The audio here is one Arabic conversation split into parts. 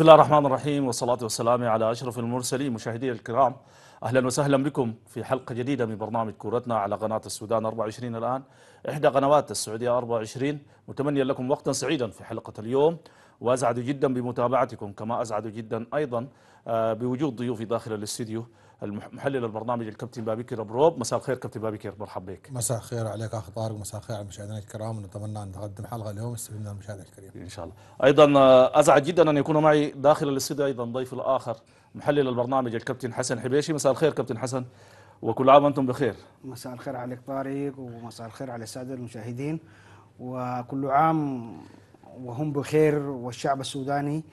بسم الله الرحمن الرحيم والصلاة والسلام على أشرف المرسلين مشاهدي الكرام أهلا وسهلا بكم في حلقة جديدة من برنامج كورتنا على قناة السودان 24 الآن إحدى قنوات السعودية 24 متمنيا لكم وقتا سعيدا في حلقة اليوم وأسعد جدا بمتابعتكم كما أسعد جدا أيضا آه، بوجود ضيوفي داخل الاستديو المحلل البرنامج الكابتن بابكر ابروب مساء الخير كابتن بابكر مرحبا بك مساء الخير عليك اخ طارق مساء الخير على المشاهدين الكرام نتمنى ان نقدم حلقه اليوم استفدنا المشاهد الكريم ان شاء الله ايضا آه، ازعج جدا ان يكون معي داخل الاستديو ايضا ضيف الاخر محلل البرنامج الكابتن حسن حبيشي مساء الخير كابتن حسن وكل عام وانتم بخير مساء الخير عليك طارق ومساء الخير على الساده المشاهدين وكل عام وهم بخير والشعب السوداني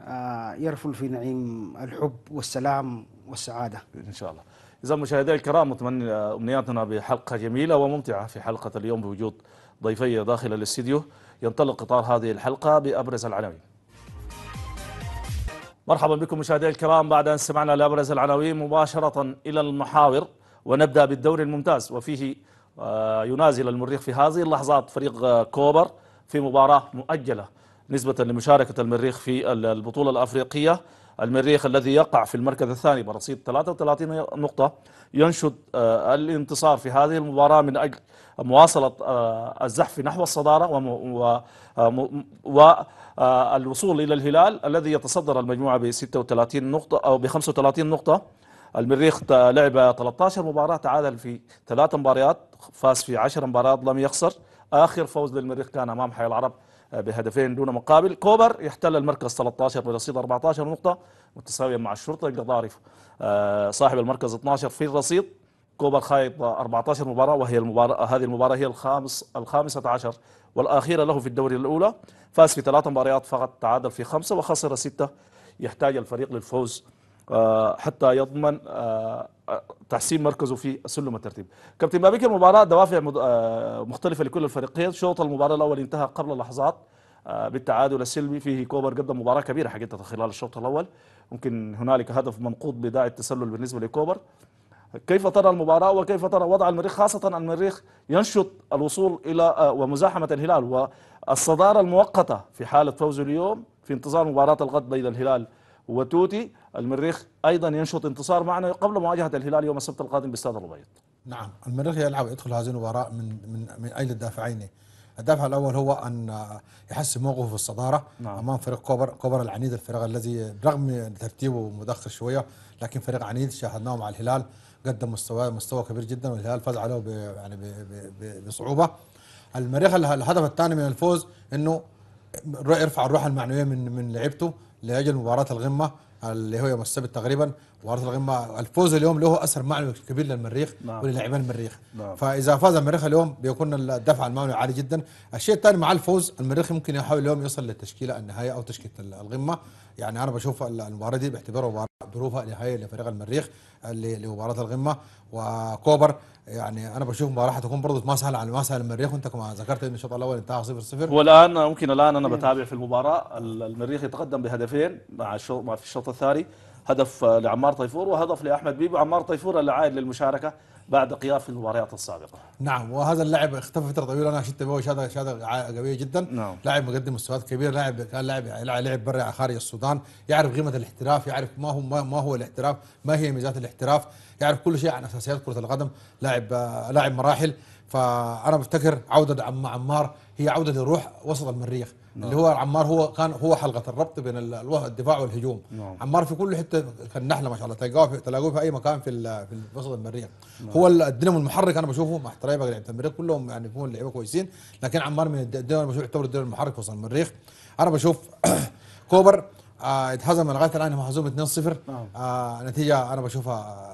آه، يرفل في نعيم الحب والسلام والسعادة إن شاء الله إذا مشاهدينا الكرام أتمنى أمنياتنا بحلقة جميلة وممتعة في حلقة اليوم بوجود ضيفي داخل الاستديو ينطلق قطار هذه الحلقة بأبرز العناوين مرحبا بكم مشاهدينا الكرام بعد أن سمعنا لأبرز العناوين مباشرة إلى المحاور ونبدأ بالدوري الممتاز وفيه آه، ينازل المريخ في هذه اللحظات فريق آه، كوبر في مباراة مؤجلة نسبة لمشاركة المريخ في البطولة الأفريقية المريخ الذي يقع في المركز الثاني برصيد 33 نقطة ينشد آه، الانتصار في هذه المباراة من أجل مواصلة آه، الزحف نحو الصدارة والوصول آه، إلى الهلال الذي يتصدر المجموعة ب 36 نقطة أو ب 35 نقطة المريخ لعب 13 مباراة تعادل في ثلاث مباريات فاز في 10 مباريات لم يخسر آخر فوز للمريخ كان أمام حي العرب بهدفين دون مقابل كوبر يحتل المركز 13 برصيد 14 نقطة متساويا مع الشرطة القضارف آه، صاحب المركز 12 في الرصيد كوبر خايط 14 مباراة وهي المباراة هذه المباراة هي الخامس الخامسة عشر والأخيرة له في الدوري الأولى فاز في ثلاث مباريات فقط تعادل في خمسة وخسر ستة يحتاج الفريق للفوز آه، حتى يضمن آه، تحسين مركزه في سلم الترتيب كابتن بابيك المباراة دوافع آه، مختلفة لكل الفريقين شوط المباراة الأول انتهى قبل لحظات بالتعادل السلمي فيه كوبر قدم مباراة كبيرة حقيقة خلال الشوط الأول ممكن هنالك هدف منقوض بداعي التسلل بالنسبة لكوبر كيف ترى المباراة وكيف ترى وضع المريخ خاصة المريخ ينشط الوصول إلى ومزاحمة الهلال والصدارة المؤقتة في حالة فوز اليوم في انتظار مباراة الغد بين الهلال وتوتي المريخ أيضا ينشط انتصار معنا قبل مواجهة الهلال يوم السبت القادم باستاد الأبيض نعم المريخ يلعب يدخل هذه المباراة من من من أي الدافعين الدافع الأول هو أن يحسن موقفه في الصدارة نعم. أمام فريق كوبر كوبر العنيد الفريق الذي رغم ترتيبه مدخر شوية لكن فريق عنيد شاهدناه مع الهلال قدم مستوى مستوى كبير جدا والهلال فاز عليه يعني بصعوبه المريخ الهدف الثاني من الفوز انه يرفع الروح المعنويه من من لعيبته لاجل مباراه الغمه اللي هو يوم السبت تقريبا وارض القمه الفوز اليوم له اثر معنوي كبير للمريخ نعم. وللاعبين المريخ نعم. فاذا فاز المريخ اليوم بيكون الدفع المعنوي عالي جدا الشيء الثاني مع الفوز المريخ ممكن يحاول اليوم يوصل للتشكيله النهائيه او تشكيله الغمه يعني انا بشوف المباراه دي باعتبارها مباراه ظروفها نهائيه لفريق المريخ لمباراه القمه وكوبر يعني انا بشوف مباراه حتكون برضه ما سهل على ما سهل المريخ وانت كما ذكرت ان الشوط الاول انتهى 0 0 هو الان ممكن الان انا إيه. بتابع في المباراه المريخ يتقدم بهدفين مع الشوط مع في الشوط الثاني هدف لعمار طيفور وهدف لأحمد بيبو عمار طيفور اللي عايد للمشاركة بعد قيام في المباريات السابقة نعم وهذا اللاعب اختفى فترة طويلة أنا شفت شهادة شهادة قوية جدا نعم. لاعب مقدم مستويات كبيرة لاعب كان لاعب لعب برا خارج السودان يعرف قيمة الاحتراف يعرف ما هو ما هو الاحتراف ما هي ميزات الاحتراف يعرف كل شيء عن أساسيات كرة القدم لاعب لاعب مراحل فأنا بفتكر عودة عمار هي عودة لروح وسط المريخ نعم. اللي هو عمار هو كان هو حلقه الربط بين الدفاع والهجوم نعم. عمار في كل حته كان ما شاء الله تلاقوه في تلاقوه في اي مكان في في الوسط المريخ نعم. هو الدينامو المحرك انا بشوفه مع احترامي لعيبه المريخ كلهم يعني يكونوا لعيبه كويسين لكن عمار من الدينامو بشوف يعتبر الدينامو المحرك في وسط المريخ انا بشوف كوبر آه اتهزم لغايه الان مهزوم 2-0 نعم. آه نتيجه انا بشوفها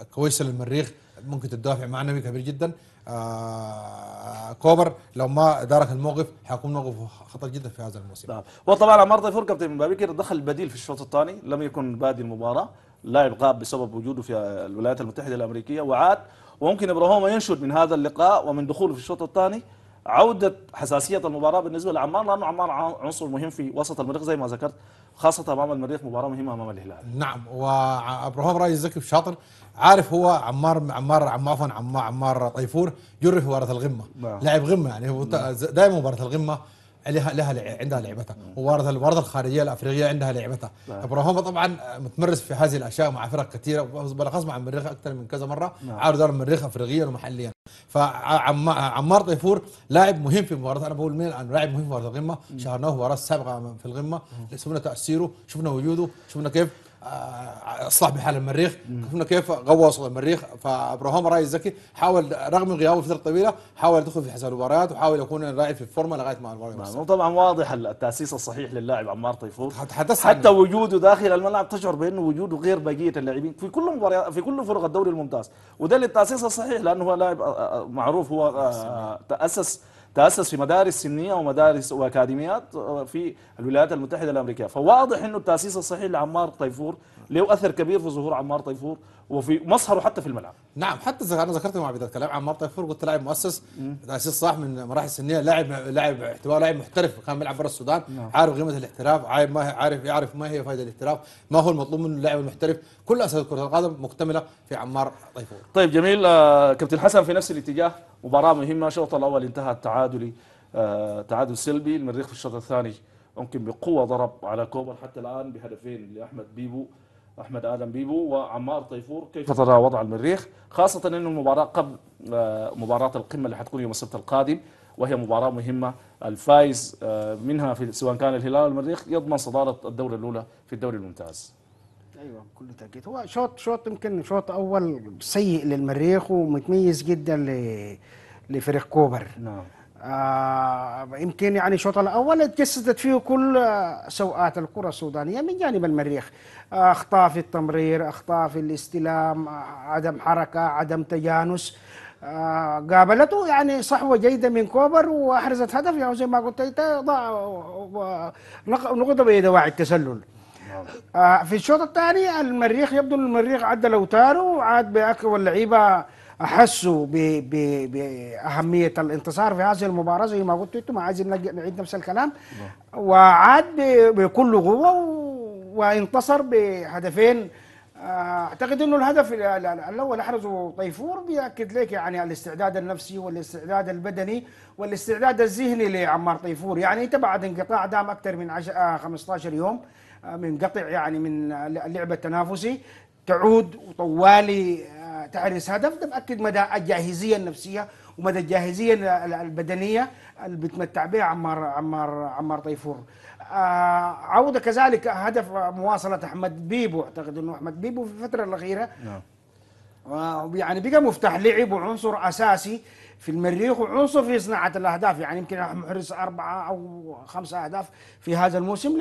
آه، كويسه للمريخ ممكن تدافع معنوي كبير جدا آه، كوبر لو ما ادرك الموقف حيكون موقف خطر جدا في هذا الموسم نعم وطبعا عمار ضيفور كابتن مبابيكر بابكر دخل بديل في الشوط الثاني لم يكن بادي المباراه لاعب غاب بسبب وجوده في الولايات المتحده الامريكيه وعاد وممكن ابراهيم ينشد من هذا اللقاء ومن دخوله في الشوط الثاني عوده حساسيه المباراه بالنسبه لعمار لانه عمار عنصر مهم في وسط المريخ زي ما ذكرت خاصه امام المريخ مباراه مهمه امام الهلال نعم وابراهيم راي الزكي شاطر عارف هو عمار عمار عم عفوا عمار عمار طيفور جري في مباراه الغمه نعم. لاعب غمه يعني هو نعم. دائما مباراه الغمه لها لها عندها لعبتها نعم. ومباراه المباراه الخارجيه الافريقيه عندها لعبتها ابراهيم طبعا متمرس في هذه الاشياء مع فرق كثيره بالاخص مع المريخ اكثر من كذا مره عارف دور المريخ افريقيا ومحليا فعمار طيفور لاعب مهم في مباراه انا بقول من الان لاعب مهم في مباراه القمه شهرناه في المباراه السابقه في القمه شفنا تاثيره شفنا وجوده شفنا كيف اصلاح آه، بحال المريخ شفنا كيف غوصوا المريخ فابراهام راي الزكي حاول رغم غيابه فتره طويله حاول يدخل في حساب المباريات وحاول يكون اللاعب في الفورمه لغايه ما المباراه نعم، وطبعا واضح التاسيس الصحيح للاعب عمار طيفور حتى وجوده داخل الملعب تشعر بانه وجوده غير بقيه اللاعبين في كل مباريات في كل فرق الدوري الممتاز وده التاسيس الصحيح لانه هو لاعب آه، آه، معروف هو نعم. تاسس تاسس في مدارس سنيه ومدارس واكاديميات آه، في الولايات المتحده الامريكيه فواضح انه التاسيس الصحيح لعمار طيفور له اثر كبير في ظهور عمار طيفور وفي مصهره حتى في الملعب نعم حتى انا ذكرت مع بدايه الكلام عمار طيفور قلت لاعب مؤسس تاسيس صح من مراحل سنيه لاعب لاعب احتواء لاعب محترف كان بيلعب برا السودان نعم. عارف قيمه الاحتراف عارف ما عارف يعرف ما هي فائده الاحتراف ما هو المطلوب من اللاعب المحترف كل اساس كره القدم مكتمله في عمار طيفور طيب جميل آه كابتن حسن في نفس الاتجاه مباراه مهمه الشوط الاول انتهى التعادلي آه تعادل سلبي المريخ في الشوط الثاني يمكن بقوه ضرب على كوبر حتى الان بهدفين لاحمد بيبو احمد ادم بيبو وعمار طيفور كيف ترى وضع المريخ خاصه انه المباراه قبل آه، مباراه القمه اللي حتكون يوم السبت القادم وهي مباراه مهمه الفائز آه، منها في سواء كان الهلال او المريخ يضمن صداره الدوره الاولى في الدوري الممتاز ايوه بكل تاكيد هو شوط شوط يمكن شوط اول سيء للمريخ ومتميز جدا ل لفريق كوبر نعم آه يمكن يعني الشوط الاول تجسدت فيه كل سوءات الكره السودانيه من جانب المريخ آه اخطاء في التمرير اخطاء في الاستلام آه عدم حركه عدم تجانس آه، قابلته يعني صحوة جيدة من كوبر وأحرزت هدف يعني زي ما قلت أنت نقطة بيد واعي التسلل آه، في الشوط الثاني المريخ يبدو المريخ عدى لوتارو وعاد بأقوى اللعيبة احسوا باهميه الانتصار في هذه المباراه زي ما قلت انتم عايزين نعيد نفس الكلام وعاد بكل قوه وانتصر بهدفين آه، اعتقد انه الهدف الاول احرزه طيفور بياكد لك يعني الاستعداد النفسي والاستعداد البدني والاستعداد الذهني لعمار طيفور يعني انت بعد انقطاع دام اكثر من 15 آه، يوم آه، من قطع يعني من اللعب التنافسي تعود وطوالي تعرس هدف بدي بأكد مدى الجاهزية النفسية ومدى الجاهزية البدنية اللي بتمتع بها عمار عمار عمار طيفور آه، عودة كذلك هدف مواصلة أحمد بيبو أعتقد أنه أحمد بيبو في الفترة الأخيرة نعم. آه، يعني بقى مفتاح لعب وعنصر اساسي في المريخ وعنصر في صناعه الاهداف يعني يمكن محرز اربعه او خمسه اهداف في هذا الموسم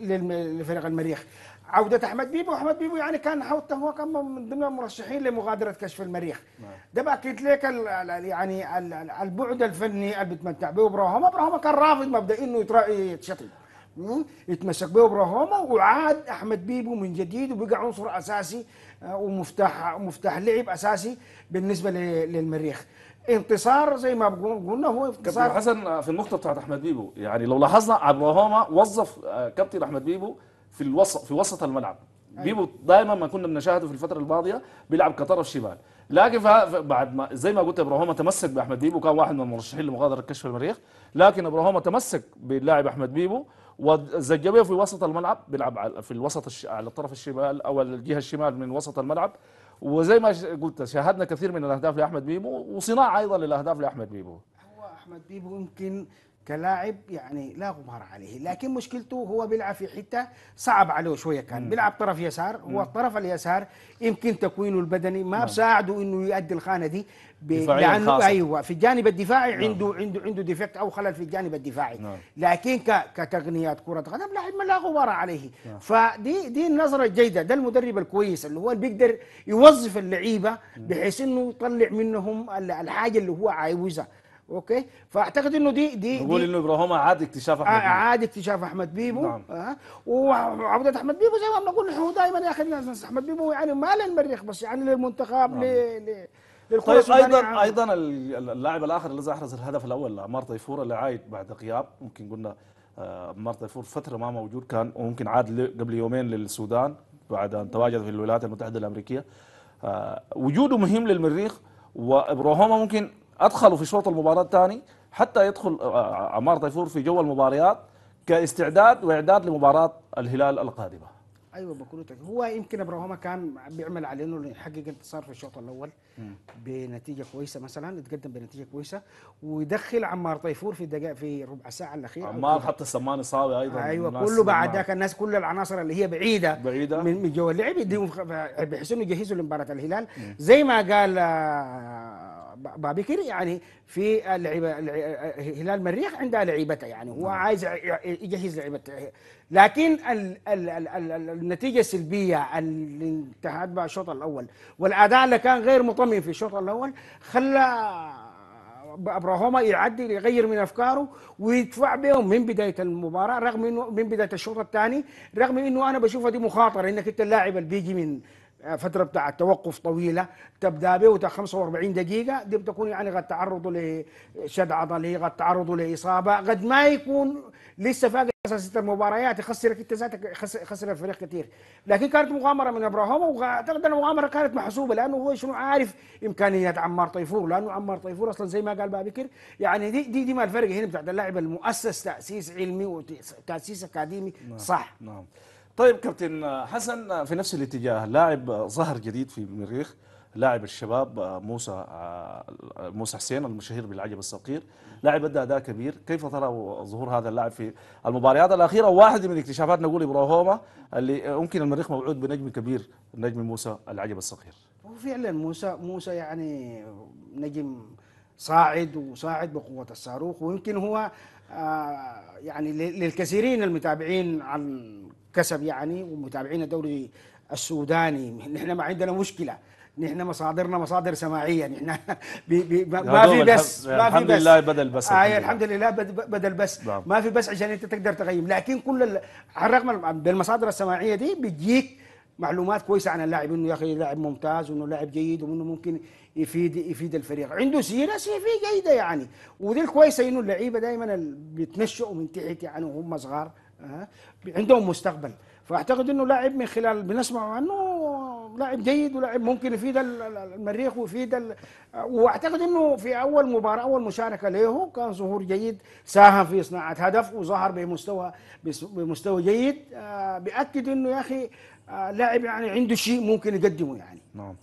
لفريق المريخ عودة أحمد بيبو أحمد بيبو يعني كان حوته هو كان من ضمن المرشحين لمغادرة كشف المريخ نعم. ده بأكد لك يعني البعد الفني اللي بتمتع به إبراهام إبراهام كان رافض مبدئيا إنه يتشطب يتمسك به إبراهام وعاد أحمد بيبو من جديد وبقى عنصر أساسي آه، ومفتاح مفتاح لعب أساسي بالنسبة للمريخ انتصار زي ما قلنا هو انتصار كابتن حسن آه، في النقطة بتاعت أحمد بيبو يعني لو لاحظنا ابراهام وظف آه، كابتن أحمد بيبو في الوسط في وسط الملعب أيوه. بيبو دائما ما كنا بنشاهده في الفتره الماضيه بيلعب كطرف شمال لكن بعد ما زي ما قلت ابراهيم تمسك باحمد بيبو كان واحد من المرشحين لمغادره كشف المريخ لكن ابراهيم تمسك باللاعب احمد بيبو وزجبيه في وسط الملعب بيلعب في الوسط الش... على الطرف الشمال او الجهه الشمال من وسط الملعب وزي ما قلت شاهدنا كثير من الاهداف لاحمد بيبو وصناعه ايضا للاهداف لاحمد بيبو هو احمد بيبو يمكن كلاعب يعني لا غبار عليه لكن مشكلته هو بيلعب في حته صعب عليه شويه كان بيلعب طرف يسار هو الطرف اليسار يمكن تكوينه البدني ما نعم. بساعده انه يؤدي الخانه دي لانه خاصة. ايوه في الجانب الدفاعي مم. نعم. عنده عنده عنده ديفكت او خلل في الجانب الدفاعي نعم. لكن كتقنيات كره قدم لاعب لا غبار عليه مم. نعم. فدي دي النظره الجيده ده المدرب الكويس اللي هو اللي بيقدر يوظف اللعيبه بحيث انه يطلع منهم الحاجه اللي هو عايزها اوكي فاعتقد انه دي دي نقول انه ابراهيم عاد اكتشاف احمد بيبو آه، عاد اكتشاف احمد بيبو نعم آه وعوده احمد بيبو زي ما بنقول نحن دائما يا اخي الناس احمد بيبو يعني ما للمريخ بس يعني للمنتخب نعم. ل طيب ايضا يعني ايضا اللاعب الاخر الذي احرز الهدف الاول عمار طيفور اللي عايد بعد غياب ممكن قلنا آه، عمار طيفور فتره ما موجود كان وممكن عاد قبل يومين للسودان بعد ان تواجد في الولايات المتحده الامريكيه آه، وجوده مهم للمريخ وابراهيم ممكن ادخلوا في شوط المباراه الثاني حتى يدخل آه، آه، عمار طيفور في جو المباريات كاستعداد واعداد لمباراه الهلال القادمه ايوه بكل تاكيد هو يمكن ابراهيم كان بيعمل عليه انه يحقق انتصار في الشوط الاول بنتيجه كويسه مثلا يتقدم بنتيجه كويسه ويدخل عمار طيفور في الدقائق في ربع ساعه الاخيره عمار حط السمان صاوي ايضا ايوه كله بعد ذاك الناس كل العناصر اللي هي بعيده بعيده من جو اللعب بحيث انه يجهزوا لمباراه الهلال زي ما قال آه، بابيكر يعني في اللعيبه هلال مريخ عنده لعيبته يعني هو نعم. عايز يجهز لعيبته لكن ال ال ال النتيجه السلبيه اللي انتهت بها الشوط الاول والاداء اللي كان غير مطمئن في الشوط الاول خلى ابراهوما يعدل يغير من افكاره ويدفع بهم من بدايه المباراه رغم انه من بدايه الشوط الثاني رغم انه انا بشوفها دي مخاطره انك انت اللاعب اللي بيجي من فتره بتاع التوقف طويله تبدا به وتا 45 دقيقه دي بتكون يعني قد تعرضوا لشد عضلي قد تعرضوا لاصابه قد ما يكون لسه فاقد اساسيه المباريات يخسرك انت ذاتك خسر الفريق كثير لكن كانت مغامره من ابراهام واعتقد ان المغامره كانت محسوبه لانه هو شنو عارف امكانيات عمار طيفور لانه عمار طيفور اصلا زي ما قال بابكر يعني دي دي, دي ما الفرق هنا بتاعت اللاعب المؤسس تاسيس علمي وتاسيس اكاديمي نعم. صح نعم طيب كابتن حسن في نفس الاتجاه لاعب ظهر جديد في المريخ لاعب الشباب موسى موسى حسين المشهير بالعجب الصقير لاعب ادى اداء كبير كيف ترى ظهور هذا اللاعب في المباريات الاخيره واحد من اكتشافات نقول ابراهوما اللي يمكن المريخ موعود بنجم كبير نجم موسى العجب الصقير وفعلا موسى موسى يعني نجم صاعد وصاعد بقوه الصاروخ ويمكن هو آه، يعني للكثيرين المتابعين عن كسب يعني ومتابعين الدوري السوداني نحن ما عندنا مشكله نحن مصادرنا مصادر سماعيه نحن بي بي ما, ما في بس ما في بس الحمد لله بدل بس آه الحمد لله بدل بس نعم. ما في بس عشان انت تقدر تقيم لكن كل على الرغم بالمصادر السماعيه دي بتجيك معلومات كويسه عن اللاعب انه يا اخي لاعب ممتاز وانه لاعب جيد وانه ممكن يفيد يفيد الفريق عنده سيره سي في جيده يعني ودي الكويسه انه اللعيبه دائما بيتنشؤوا من تحت يعني وهم صغار عندهم مستقبل فاعتقد انه لاعب من خلال بنسمع عنه لاعب جيد ولاعب ممكن يفيد المريخ ويفيد ال... واعتقد انه في اول مباراه اول مشاركه له كان ظهور جيد ساهم في صناعه هدف وظهر بمستوى بمستوى جيد آه، بأكد انه يا اخي آه، لاعب يعني عنده شيء ممكن يقدمه يعني نعم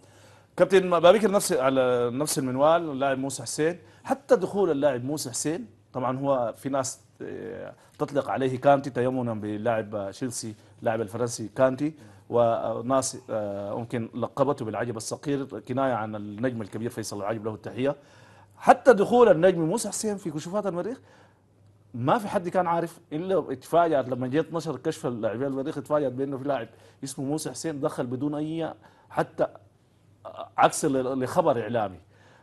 كابتن بابكر نفس على نفس المنوال اللاعب موسى حسين حتى دخول اللاعب موسى حسين طبعا هو في ناس آه، تطلق عليه كانتي تيمنا بلاعب تشيلسي اللاعب الفرنسي كانتي وناس آه، ممكن لقبته بالعجب الصقير كنايه عن النجم الكبير فيصل العجب له التحيه حتى دخول النجم موسى حسين في كشوفات المريخ ما في حد كان عارف الا اتفاجأت لما جيت نشر كشف اللاعبين المريخ اتفاجأت بانه في لاعب اسمه موسى حسين دخل بدون اي حتى آه، عكس لخبر اعلامي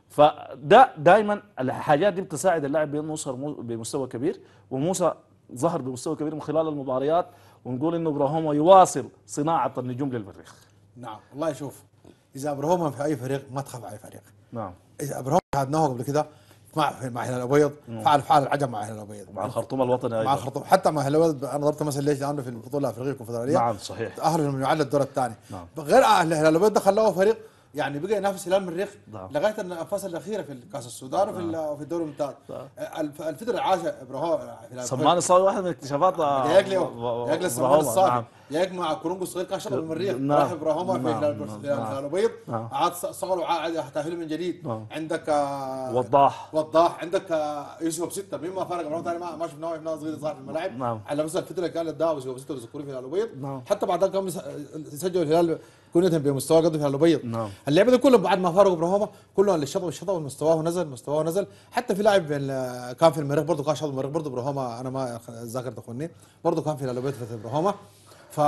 فده دائما الحاجات دي بتساعد اللاعب بانه يوصل بمستوى كبير وموسى ظهر بمستوى كبير من خلال المباريات ونقول انه ابراهوما يواصل صناعه النجوم للمريخ نعم والله يشوف اذا ابراهوما في اي فريق ما تخاف على اي فريق نعم اذا ابراهوما شاهدناه قبل كده مع مع الهلال الابيض نعم. فعل فعل العجب مع الهلال الابيض مع الخرطوم الوطني مع الخرطوم حتى مع الهلال الابيض انا ضربت مثلا ليش لانه في البطوله الافريقيه الكونفدراليه نعم صحيح تاهلوا من يعلى الدور الثاني نعم غير اهل الهلال الابيض دخل له فريق يعني بقى ينافس هلال المريخ نعم. لغايه الفاصل الاخيره في كاس السودان نعم. وفي الدوري الممتاز نعم. الفتره العاشره ابراهو صمان صار واحد من اكتشافات ياكل صمان الصاوي ياك مع كرونجو الصغير كان شغل المريخ راح ابراهو في هلال البيض عاد صغر وعاد احتفل من جديد عندك آه، وضاح وضاح عندك آه، يوسف بسته مما فارق ابراهو ثاني ما شفناه شفناه صغير صار في الملاعب على مستوى الفتره قال الداوس يوسف بسته في هلال البيض حتى بعد كم سجل الهلال كلهم بمستوى جدا في الابيض نعم اللعيبه دي كلهم بعد ما فارقوا براهما كلهم اللي شطوا شطوا مستواه نزل مستواه نزل حتى في لاعب كان في المريخ برضه كان شطب المريخ برضه براهما انا ما ذاكر تخوني برضه كان في الابيض في براهما ف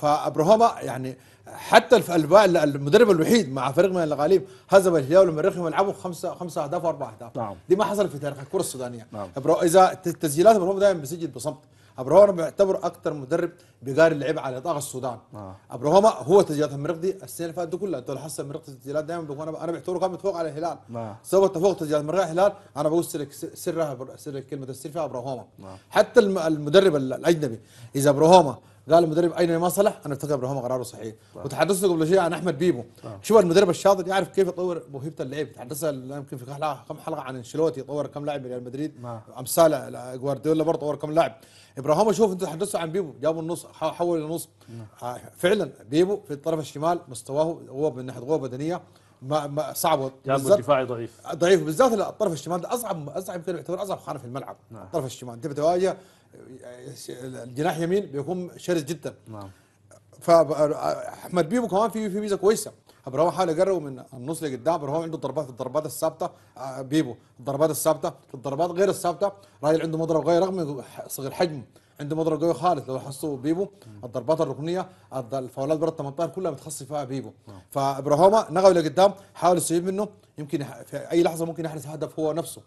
فابراهاما يعني حتى المدرب الوحيد مع فريق من الغاليب هزم الهلال والمريخ يلعبوا خمسه خمسه اهداف واربع اهداف نعم. دي ما حصل في تاريخ الكره السودانيه نعم. اذا تسجيلات ابراهاما دائما بسجل بصمت ابراهام بيعتبر اكتر مدرب بيقاري اللعيبه على نطاق السودان آه. ابراهام هو تسجيلات المرقدي السنه اللي فاتت دي كلها انت لاحظت مرقدي التسجيلات دايما بيكون انا بعتبره كان متفوق على الهلال آه. سبب تفوق تسجيلات المرقدي الهلال انا بقول سر سر كلمه السر فيها ابراهام آه. حتى المدرب الاجنبي اذا ابراهام قال المدرب اين ما صلح انا افتكر ابراهيم قراره صحيح وتحدثت قبل شيء عن احمد بيبو آه. شوف المدرب الشاطر يعرف كيف يطور موهبه اللعيب تحدثنا يمكن في كم حلقه عن انشيلوتي طور كم لاعب ريال مدريد امثال جوارديولا برضه طور كم لاعب ابراهيم شوف انت تحدثت عن بيبو جابوا النص حول النص نعم. آه، فعلا بيبو في الطرف الشمال مستواه هو من ناحيه قوه بدنيه ما ما صعب دفاعي ضعيف ضعيف بالذات الطرف الشمال ده اصعب اصعب يمكن يعتبر اصعب خانه في الملعب نعم. الطرف الشمال انت بتواجه الجناح يمين بيكون شرس جدا نعم فاحمد بيبو كمان في في ميزه كويسه ابراهيم حاول يقرب من النص لقدام ابراهيم عنده ضربات الضربات الثابته آه، بيبو الضربات الثابته في الضربات غير الثابته راجل عنده مضرب قوي رغم صغير حجم عنده مضرب قوي خالص لو حصوا بيبو الضربات الركنيه الفاولات برا 18 كلها متخصص فيها بيبو نعم. فابراهيم نغوا لقدام حاول يسيب منه يمكن في اي لحظه ممكن يحرز هدف هو نفسه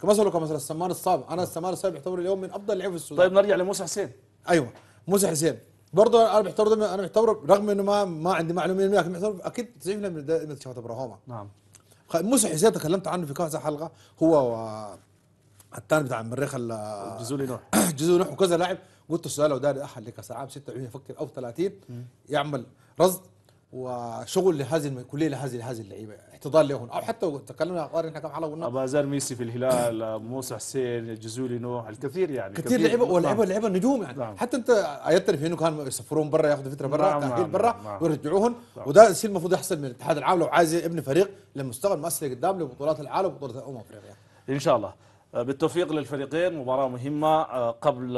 كمثل كمثل السمان الصعب انا السمان الصعب بيعتبر اليوم من افضل اللعيبه في السودان طيب نرجع لموسى حسين ايوه موسى حسين برضه انا بعتبره انا بعتبره رغم انه ما ما عندي معلومه لكن بعتبره اكيد 90% من من تشافات ابراهوما نعم موسى حسين تكلمت عنه في كذا حلقه هو و... الثاني بتاع المريخ جزولي نوح جزولي نوح وكذا لاعب قلت السؤال لو داري احد لكاس العاب 26 يفكر او 30 يعمل رصد وشغل لهذه الكليه لهذه لهذه اللعيبه احتضان لهم او حتى تكلمنا اخبار احنا كم حلقه زار ميسي في الهلال موسى حسين جزولي نوح الكثير يعني كثير لعيبه ولعيبه نعم. لعيبه نجوم يعني نعم. حتى انت ايتني انه كانوا يسافرون برا ياخذوا فتره برا نعم تاهيل نعم، برا نعم. ويرجعوهم نعم. وده الشيء المفروض يحصل من الاتحاد العام لو عايز يبني فريق للمستقبل المؤسسه قدام لبطولات العالم وبطولات الامم افريقيا ان شاء الله بالتوفيق للفريقين مباراة مهمة آه، قبل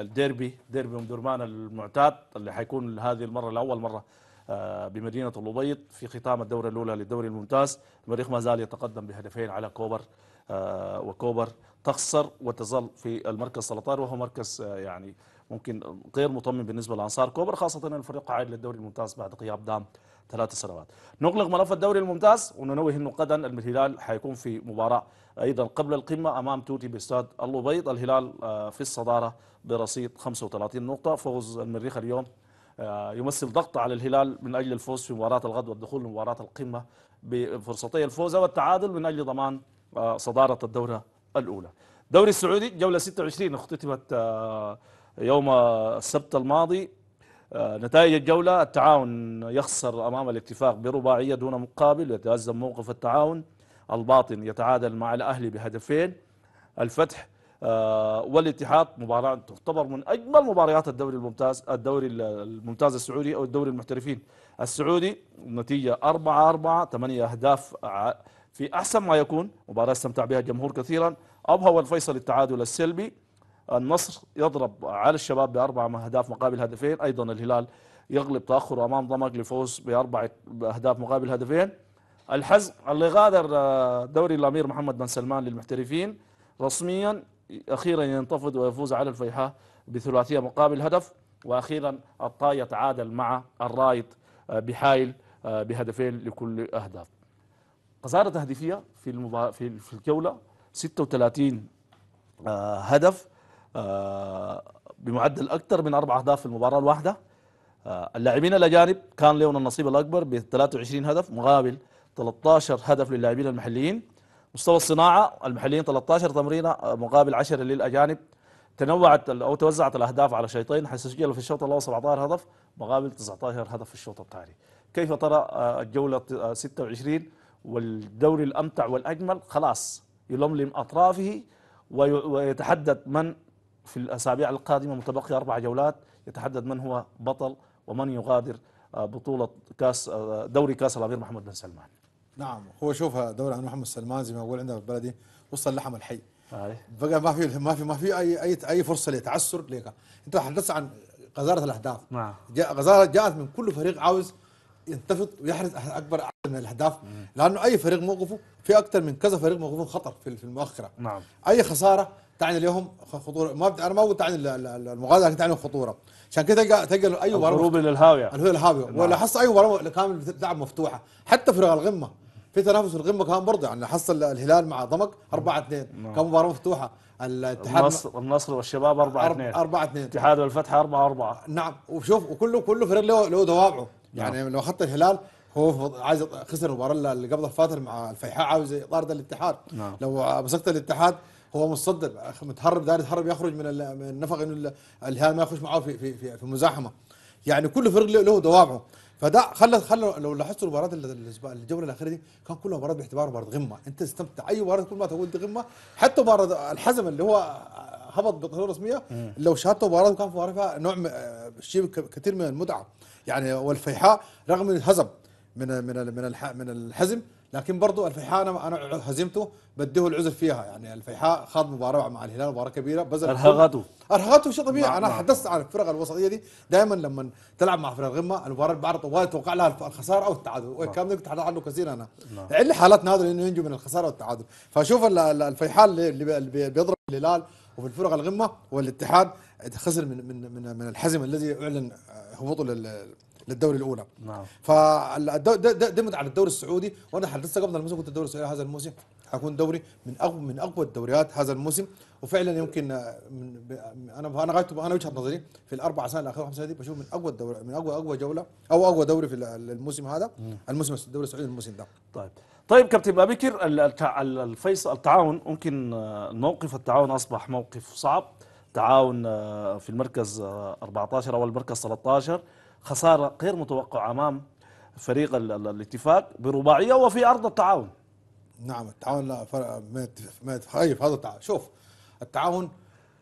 الديربي ديربي ام درمان المعتاد اللي حيكون هذه المرة لأول مرة آه، بمدينة اللبيط في ختام الدورة الأولى للدوري الممتاز المريخ ما زال يتقدم بهدفين على كوبر آه، وكوبر تخسر وتظل في المركز 13 وهو مركز آه، يعني ممكن غير مطمئن بالنسبه لانصار كوبر خاصه ان الفريق عائد للدوري الممتاز بعد غياب دام ثلاث سنوات. نغلق ملف الدوري الممتاز وننوه انه غدا الهلال حيكون في مباراه ايضا قبل القمه امام توتي باستاد اللبيض الهلال في الصداره برصيد 35 نقطه، فوز المريخ اليوم آه، يمثل ضغط على الهلال من أجل الفوز في مباراة الغد والدخول لمباراة القمة بفرصتي الفوز والتعادل من أجل ضمان آه، صدارة الدورة الأولى الدوري السعودي جولة 26 اختتمت آه، يوم السبت الماضي نتائج الجولة التعاون يخسر أمام الاتفاق برباعية دون مقابل يتأزم موقف التعاون الباطن يتعادل مع الأهلي بهدفين الفتح آه، والاتحاد مباراة تعتبر من أجمل مباريات الدوري الممتاز الدوري الممتاز السعودي أو الدوري المحترفين السعودي نتيجة 4 4 8 أهداف في أحسن ما يكون مباراة استمتع بها الجمهور كثيرا أبها والفيصل التعادل السلبي النصر يضرب على الشباب بأربع أهداف مقابل هدفين أيضا الهلال يغلب تأخر أمام ضمك لفوز بأربع أهداف مقابل هدفين الحزم اللي غادر آه، دوري الأمير محمد بن سلمان للمحترفين رسميا أخيرا ينتفض ويفوز على الفيحاء بثلاثية مقابل هدف وأخيرا الطاية يتعادل مع الرايد آه، بحايل آه، بهدفين لكل أهداف خسارة تهديفية في المبا... في في الجولة 36 آه، هدف بمعدل أكثر من أربع أهداف في المباراة الواحدة اللاعبين الأجانب كان لهم النصيب الأكبر ب 23 هدف مقابل 13 هدف للاعبين المحليين مستوى الصناعه المحليين 13 تمرين آه، مقابل 10 للاجانب تنوعت او توزعت الاهداف على شيطين حيث سجلوا في الشوط الاول 17 هدف مقابل 19 هدف في الشوط الثاني. كيف ترى آه، الجوله 26 آه، والدوري الامتع والاجمل خلاص يلملم اطرافه ويتحدد من في الاسابيع القادمه متبقي اربع جولات يتحدد من هو بطل ومن يغادر بطوله كاس دوري كاس الامير محمد بن سلمان. نعم هو شوفها دوري عن محمد سلمان زي ما اقول عندنا في بلدي وصل لحم الحي بقى ما في ما في ما في اي اي اي فرصه لتعسر ليك انت تحدثت عن غزاره الاهداف نعم جاء غزاره جاءت من كل فريق عاوز ينتفض ويحرز اكبر عدد من الاهداف لانه اي فريق موقفه في اكثر من كذا فريق موقفهم خطر في المؤخره نعم اي خساره تعني لهم خطوره ما بدي انا ما اقول تعني المغادره لكن تعني خطوره عشان كده تلقى تلقى اي مباراه الهروب للهاويه الهاويه الهاويه ولا ولاحظت اي مباراه كامل بتلعب مفتوحه حتى فرق القمه في تنافس القمه كان برضه يعني حصل الهلال مع ضمك 4 2 نعم. كان مباراه مفتوحه الاتحاد النصر النصر والشباب 4 2 4 2 الاتحاد والفتح 4 4 نعم وشوف وكله كله فريق له له دوابعه يعني نعم. لو اخذت الهلال هو عايز خسر المباراه اللي قبل الفاتر مع الفيحاء عاوز يطارد الاتحاد نعم. لو مسكت الاتحاد هو متصدر متهرب داير يتهرب يخرج من النفق انه الهلال ما يخش معه في في في, في مزاحمه يعني كل فريق له دوابعه فده خلى خلى لو لاحظتوا المباريات الجوله الاخيره دي كان كلها مباريات باعتبار مباراه غمه انت استمتع اي مباراه كل ما تقول دي غمه حتى مباراه الحزم اللي هو هبط بطريقه رسميه لو شاهدت مباراه كان في مباراه فيها نوع شيء كثير من المتعه يعني والفيحاء رغم الهزم من من من الحزم لكن برضو الفيحاء انا هزمته بديه العذر فيها يعني الفيحاء خاض مباراه مع الهلال مباراه كبيره بذل ارهقته ارهقته شيء طبيعي انا حدثت عن الفرق الوسطيه دي دائما لما تلعب مع فرق القمه المباراه بعد طوال توقع لها الخساره او التعادل نعم. كان نقدر تحدث عنه كثير انا عل نعم. يعني حالات نادره انه ينجو من الخساره والتعادل فاشوف الفيحاء اللي بيضرب الهلال وفي الفرق القمه والاتحاد خسر من من من, من الحزم الذي اعلن آه، هبوطه للدوري الاولى نعم فدمت على الدوري السعودي وانا لسه قبل الموسم كنت الدوري السعودي هذا الموسم حكون دوري من اقوى من اقوى الدوريات هذا الموسم وفعلا يمكن من انا انا غايته انا وجهه نظري في الاربع سنين الاخيره خمس سنين بشوف من اقوى الدوري من اقوى اقوى جوله او اقوى دوري في الموسم هذا الموسم الدوري السعودي الموسم ده طيب طيب كابتن بكر الفيصل التعاون ممكن آه، موقف التعاون اصبح موقف صعب تعاون آه، في المركز 14 آه، او المركز 13 خسارة غير متوقعة أمام فريق الاتفاق برباعية وفي أرض التعاون نعم التعاون لا فرق ما خايف طيب، هذا التعاون شوف التعاون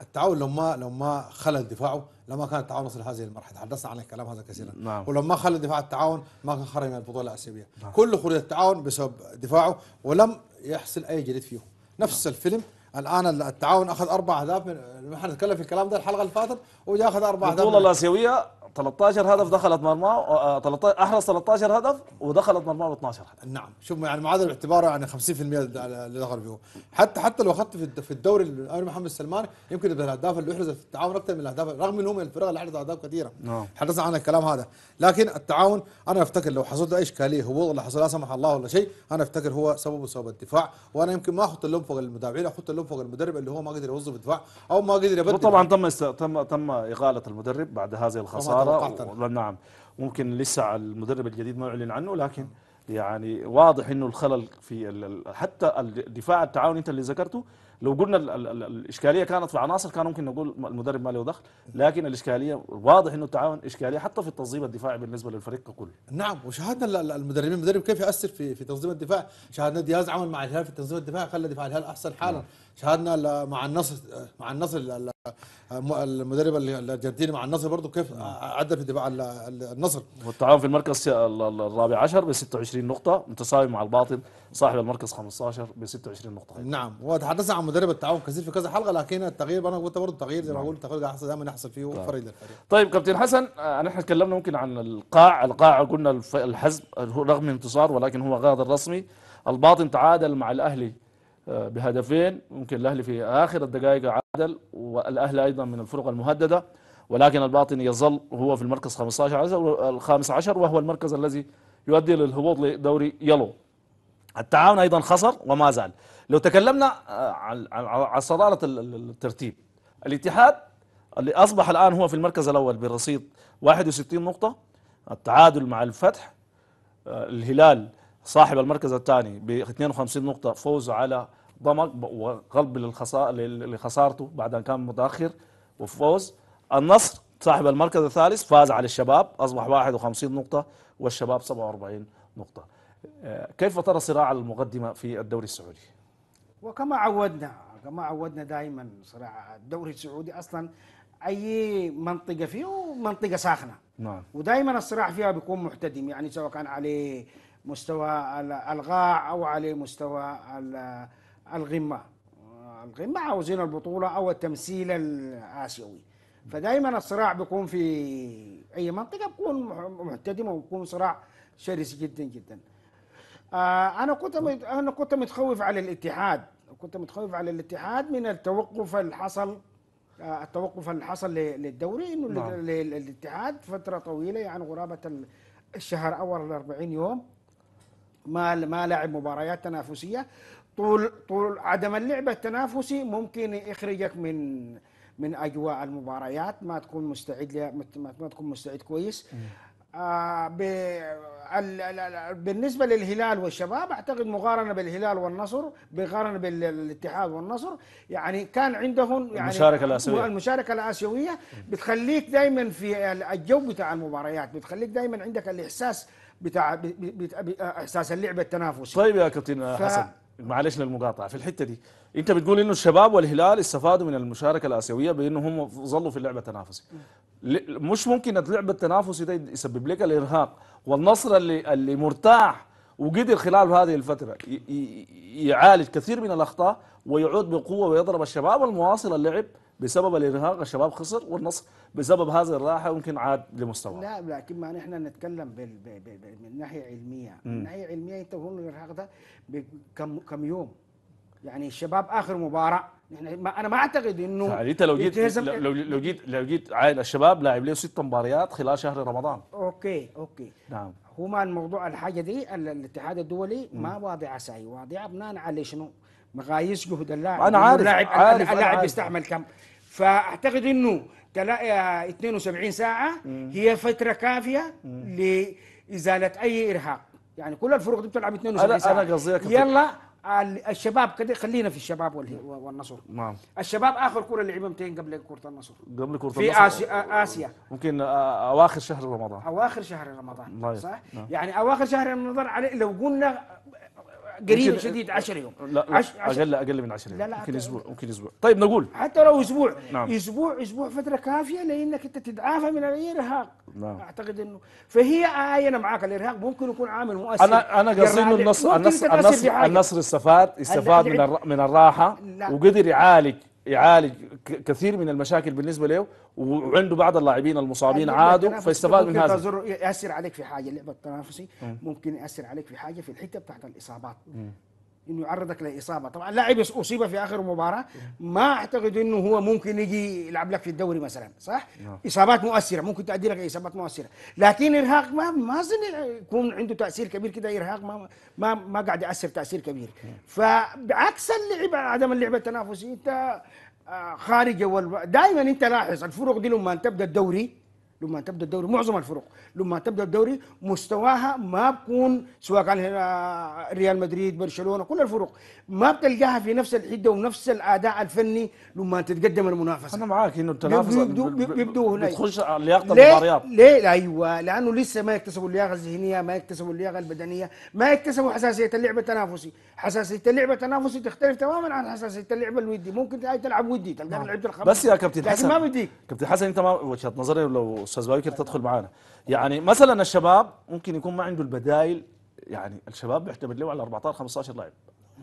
التعاون لو ما لو ما خلل دفاعه لما كان التعاون وصل هذه المرحله تحدثنا عن الكلام هذا كثيرا نعم. ولما خلى دفاع التعاون ما كان خرج من البطوله الاسيويه نعم. كل خروج التعاون بسبب دفاعه ولم يحصل اي جديد فيه نفس نعم. الفيلم الان التعاون اخذ اربع اهداف من احنا نتكلم في الكلام ده الحلقه اللي فاتت وجا اخذ اربع اهداف البطوله الاسيويه 13 هدف دخلت مرماه 13 آه، احرز 13 هدف ودخلت مرماه ب 12 هدف نعم شوف يعني معادل الاعتبار يعني 50% اللي دخل فيه حتى حتى لو اخذت في الدوري الامير محمد سلمان يمكن الاهداف اللي احرزت في التعاون اكثر من الاهداف رغم انهم من الفرق اللي احرزت اهداف كثيره نعم حدثنا عن الكلام هذا لكن التعاون انا افتكر لو حصلت اي اشكاليه هبوط ولا حصل لا سمح الله ولا شيء انا افتكر هو سببه سبب الدفاع وانا يمكن ما احط اللوم فوق المدافعين احط اللوم فوق المدرب اللي هو ما قدر يوظف الدفاع او ما قدر يبدل وطبعا تم تم تم اغاله المدرب بعد هذه الخساره اثاره نعم ممكن لسه المدرب الجديد ما يعلن عنه لكن يعني واضح انه الخلل في حتى الدفاع التعاوني انت اللي ذكرته لو قلنا ال ال الاشكاليه كانت في عناصر كان ممكن نقول المدرب ما له دخل لكن الاشكاليه واضح انه التعاون اشكاليه حتى في التنظيم الدفاعي بالنسبه للفريق ككل نعم وشاهدنا المدربين المدرب كيف ياثر في في تنظيم الدفاع شاهدنا دياز عمل مع الهلال في تنظيم الدفاع خلى دفاع الهلال احسن حالا نعم. شاهدنا مع النصر مع النصر المدرب الارجنتيني مع النصر برضه كيف نعم. عدى في دفاع النصر والتعاون في المركز الرابع عشر ب 26 نقطة متساوي مع الباطن صاحب المركز 15 ب 26 نقطة نعم وتحدثنا عن مدرب التعاون كثير في كذا حلقة لكن التغيير أنا قلت برضه التغيير زي ما نعم. قلت التغيير قاعد دائما يحصل فيه وفريد نعم. طيب. الفريق طيب كابتن حسن آه، نحن تكلمنا ممكن عن القاع القاع قلنا الحزم رغم انتصار ولكن هو غادر رسمي الباطن تعادل مع الأهلي بهدفين ممكن الاهلي في اخر الدقائق عادل والاهلي ايضا من الفرق المهدده ولكن الباطن يظل هو في المركز 15 عشر الخامس عشر وهو المركز الذي يؤدي للهبوط لدوري يلو التعاون ايضا خسر وما زال لو تكلمنا آه، عن صداره الترتيب الاتحاد اللي اصبح الان هو في المركز الاول برصيد 61 نقطه التعادل مع الفتح آه، الهلال صاحب المركز الثاني ب 52 نقطه فوز على ضمك وقلب لخسارته بعد ان كان متاخر وفوز النصر صاحب المركز الثالث فاز على الشباب اصبح 51 نقطه والشباب 47 نقطه آه، كيف ترى صراع المقدمه في الدوري السعودي وكما عودنا كما عودنا دائما صراع الدوري السعودي اصلا اي منطقه فيه منطقه ساخنه نعم ودائما الصراع فيها بيكون محتدم يعني سواء كان عليه مستوى الغاء او عليه مستوى الغمة أو عاوزين البطولة أو التمثيل الآسيوي فدائما الصراع بيكون في أي منطقة بيكون محتدمة وبيكون صراع شرس جدا جدا آه، أنا كنت أنا كنت متخوف على الاتحاد كنت متخوف على الاتحاد من التوقف اللي حصل آه، التوقف اللي حصل للدوري انه نعم. الاتحاد فتره طويله يعني قرابه الشهر اول 40 يوم ما ما لعب مباريات تنافسيه طول طول عدم اللعب التنافسي ممكن يخرجك من من اجواء المباريات ما تكون مستعد ما تكون مستعد كويس آه بالنسبه للهلال والشباب اعتقد مقارنه بالهلال والنصر مقارنه بالاتحاد والنصر يعني كان عندهم يعني المشاركه الاسيويه المشاركه الاسيويه بتخليك دائما في الجو بتاع المباريات بتخليك دائما عندك الاحساس بتاع احساس اللعب التنافسي طيب يا كابتن حسن معلش للمقاطعه في الحته دي انت بتقول انه الشباب والهلال استفادوا من المشاركه الاسيويه بانه هم ظلوا في اللعب التنافسي مش ممكن اللعب التنافسي ده يسبب لك الارهاق والنصر اللي اللي مرتاح وقدر خلال هذه الفترة يعالج كثير من الأخطاء ويعود بقوة ويضرب الشباب المواصل اللعب بسبب الإرهاق الشباب خسر والنصر بسبب هذه الراحة يمكن عاد لمستوى لا لكن ما نحن نتكلم بال... ب... ب... من ناحية علمية من ناحية علمية أنت هون الإرهاق ده بكم كم يوم يعني الشباب آخر مباراة يعني ما انا ما اعتقد انه يعني انت لو جيت لو, لو جيت لو جيت عائل الشباب لاعب له ست مباريات خلال شهر رمضان اوكي اوكي نعم هو ما الموضوع الحاجه دي الاتحاد الدولي ما واضع ساي واضع بناء على شنو مقاييس جهد اللاعب انا عارف اللاعب عارف اللاعب يستعمل كم فاعتقد انه 72 آه، ساعه مم. هي فتره كافيه لازاله اي ارهاق يعني كل الفرق دي بتلعب 72 ساعه انا قصدي يلا الشباب كده خلينا في الشباب نعم. والنصر نعم الشباب اخر كره لعبها متين قبل كره النصر قبل كره النصر في اسيا اسيا ممكن اواخر شهر رمضان اواخر شهر رمضان طيب. صح نعم. يعني اواخر شهر رمضان عليه لو قلنا قريب شديد 10 يوم لا, لا اقل اقل من 10 يوم ممكن اسبوع ممكن اسبوع طيب نقول حتى لو اسبوع نعم. اسبوع اسبوع فتره كافيه لانك انت تتعافى من الارهاق نعم. اعتقد انه فهي ايه انا معاك الارهاق ممكن يكون عامل مؤثر انا انا قصدي انه النصر النصر النصر استفاد استفاد من من الراحه وقدر يعالج يعالج كثير من المشاكل بالنسبه له وعنده بعض اللاعبين المصابين عادوا فاستفاد من هذا ممكن ياثر عليك في حاجه اللعب التنافسي ممكن ياثر عليك في حاجه في الحته بتاعت الاصابات مم. انه يعرضك لاصابه طبعا لاعب اصيب في اخر مباراه ما اعتقد انه هو ممكن يجي يلعب لك في الدوري مثلا صح لا. نعم. اصابات مؤثره ممكن تؤدي لك اصابات مؤثره لكن ارهاق ما ما اظن يكون عنده تاثير كبير كده ارهاق ما ما ما قاعد ياثر تاثير كبير نعم. فبعكس اللعب عدم اللعب التنافسي انت آه، خارج دائما انت لاحظ الفرق دي لما تبدا الدوري لما تبدا الدوري معظم الفرق لما تبدا الدوري مستواها ما بكون سواء كان آه، ريال مدريد برشلونه كل الفرق ما بتلقاها في نفس الحده ونفس الاداء الفني لما تتقدم المنافسه انا معاك انه التنافس بيبدو بيبدو هنا بتخش لياقه المباريات ليه؟, ليه؟ ايوه لانه لسه ما يكتسبوا اللياقه الذهنيه ما يكتسبوا اللياقه البدنيه ما يكتسبوا حساسيه اللعب التنافسي حساسيه اللعب التنافسي تختلف تماما عن حساسيه اللعب الودي ممكن تلعب ودي تلعب آه. الخمس بس يا كابتن حسن ما بديك كابتن حسن انت ما وجهه نظري لو استاذ باكر تدخل معانا يعني مثلا الشباب ممكن يكون ما عنده البدائل يعني الشباب بيعتمد له على 14 15 لاعب